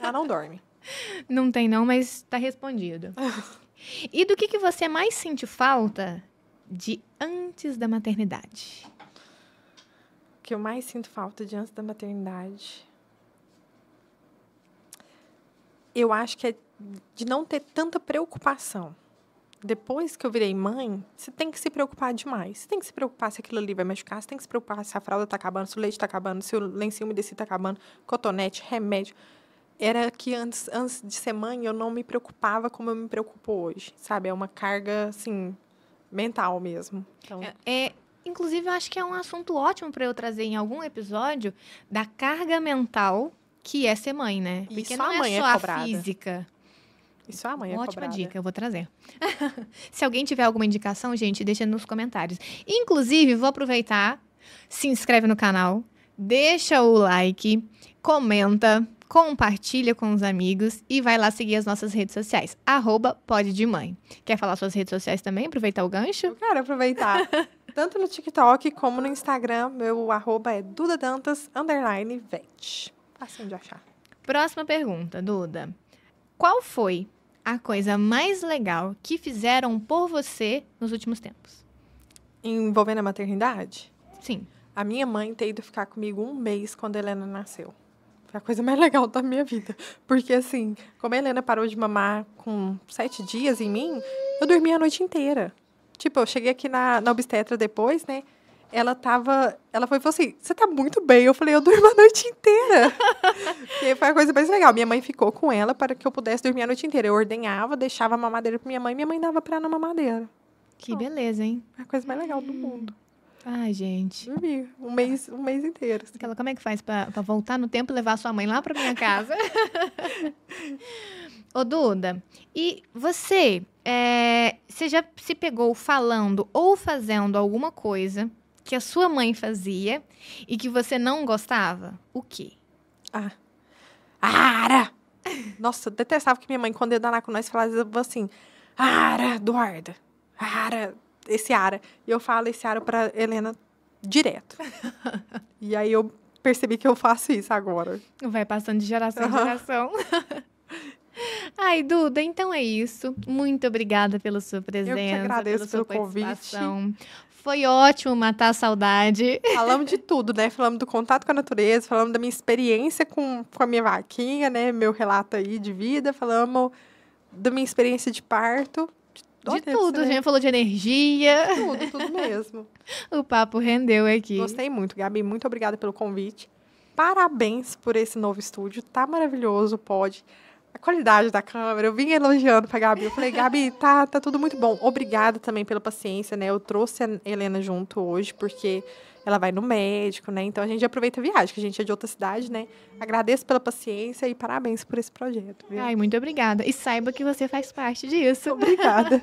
Ela não dorme. [LAUGHS] Não tem não, mas tá respondido. [LAUGHS] e do que, que você mais sente falta de antes da maternidade? O que eu mais sinto falta de antes da maternidade? Eu acho que é de não ter tanta preocupação. Depois que eu virei mãe, você tem que se preocupar demais. Você tem que se preocupar se aquilo ali vai machucar, você tem que se preocupar se a fralda está acabando, se o leite está acabando, se o lencinho umedecido está acabando, cotonete, remédio. Era que antes, antes de ser mãe, eu não me preocupava como eu me preocupo hoje, sabe? É uma carga, assim, mental mesmo. Então... É, é, inclusive, eu acho que é um assunto ótimo para eu trazer em algum episódio da carga mental que é ser mãe, né? Porque e só não a é mãe é só é a física. Isso amanhã é Uma é Ótima cobrada. dica, eu vou trazer. [LAUGHS] Se alguém tiver alguma indicação, gente, deixa nos comentários. Inclusive, vou aproveitar, se inscreve no canal, deixa o like, comenta, compartilha com os amigos e vai lá seguir as nossas redes sociais. Arroba pode de mãe. Quer falar suas redes sociais também? Aproveitar o gancho? Eu quero aproveitar. [LAUGHS] Tanto no TikTok como no Instagram, meu arroba é dudadantas, underline, vet. de achar. Próxima pergunta, Duda. Qual foi a coisa mais legal que fizeram por você nos últimos tempos? Envolvendo a maternidade? Sim. A minha mãe ter ido ficar comigo um mês quando a Helena nasceu. Foi a coisa mais legal da minha vida. Porque, assim, como a Helena parou de mamar com sete dias em mim, eu dormia a noite inteira. Tipo, eu cheguei aqui na, na obstetra depois, né? ela tava. Ela foi, falou assim: você tá muito bem. Eu falei, eu durmo a noite inteira. [LAUGHS] e foi a coisa mais legal. Minha mãe ficou com ela para que eu pudesse dormir a noite inteira. Eu ordenhava, deixava a mamadeira pra minha mãe, minha mãe dava pra ela na mamadeira. Que então, beleza, hein? A coisa mais legal do mundo. Ai, gente. Dormi um mês, um mês inteiro. Assim. Aquela, como é que faz para voltar no tempo e levar sua mãe lá pra minha casa? [LAUGHS] Ô, Duda, e você, é, você já se pegou falando ou fazendo alguma coisa que a sua mãe fazia e que você não gostava? O quê? Ah. Ara! Nossa, eu detestava que minha mãe, quando ia danar com nós, falava assim: Ara, Eduarda! Ara, esse Ara. E eu falo esse Ara pra Helena direto. [LAUGHS] e aí eu percebi que eu faço isso agora. Vai passando de geração em geração. [LAUGHS] Ai, Duda, então é isso. Muito obrigada pela sua presença. Eu que agradeço pelo convite. Foi ótimo matar a saudade. Falamos de tudo, né? Falamos do contato com a natureza, falamos da minha experiência com, com a minha vaquinha, né? Meu relato aí de vida, falamos da minha experiência de parto. De, de tudo, a né? gente falou de energia. Tudo, tudo mesmo. [LAUGHS] o papo rendeu aqui. Gostei muito, Gabi. Muito obrigada pelo convite. Parabéns por esse novo estúdio. Tá maravilhoso, pode a qualidade da câmera. Eu vim elogiando pra Gabi. Eu falei, Gabi, tá, tá tudo muito bom. Obrigada também pela paciência, né? Eu trouxe a Helena junto hoje, porque ela vai no médico, né? Então a gente aproveita a viagem, que a gente é de outra cidade, né? Agradeço pela paciência e parabéns por esse projeto. Viu? Ai, muito obrigada. E saiba que você faz parte disso. [LAUGHS] Obrigada.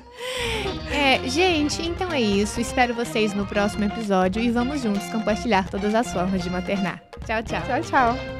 [LAUGHS] é, gente, então é isso. Espero vocês no próximo episódio e vamos juntos compartilhar todas as formas de maternar. Tchau, tchau. Tchau, tchau.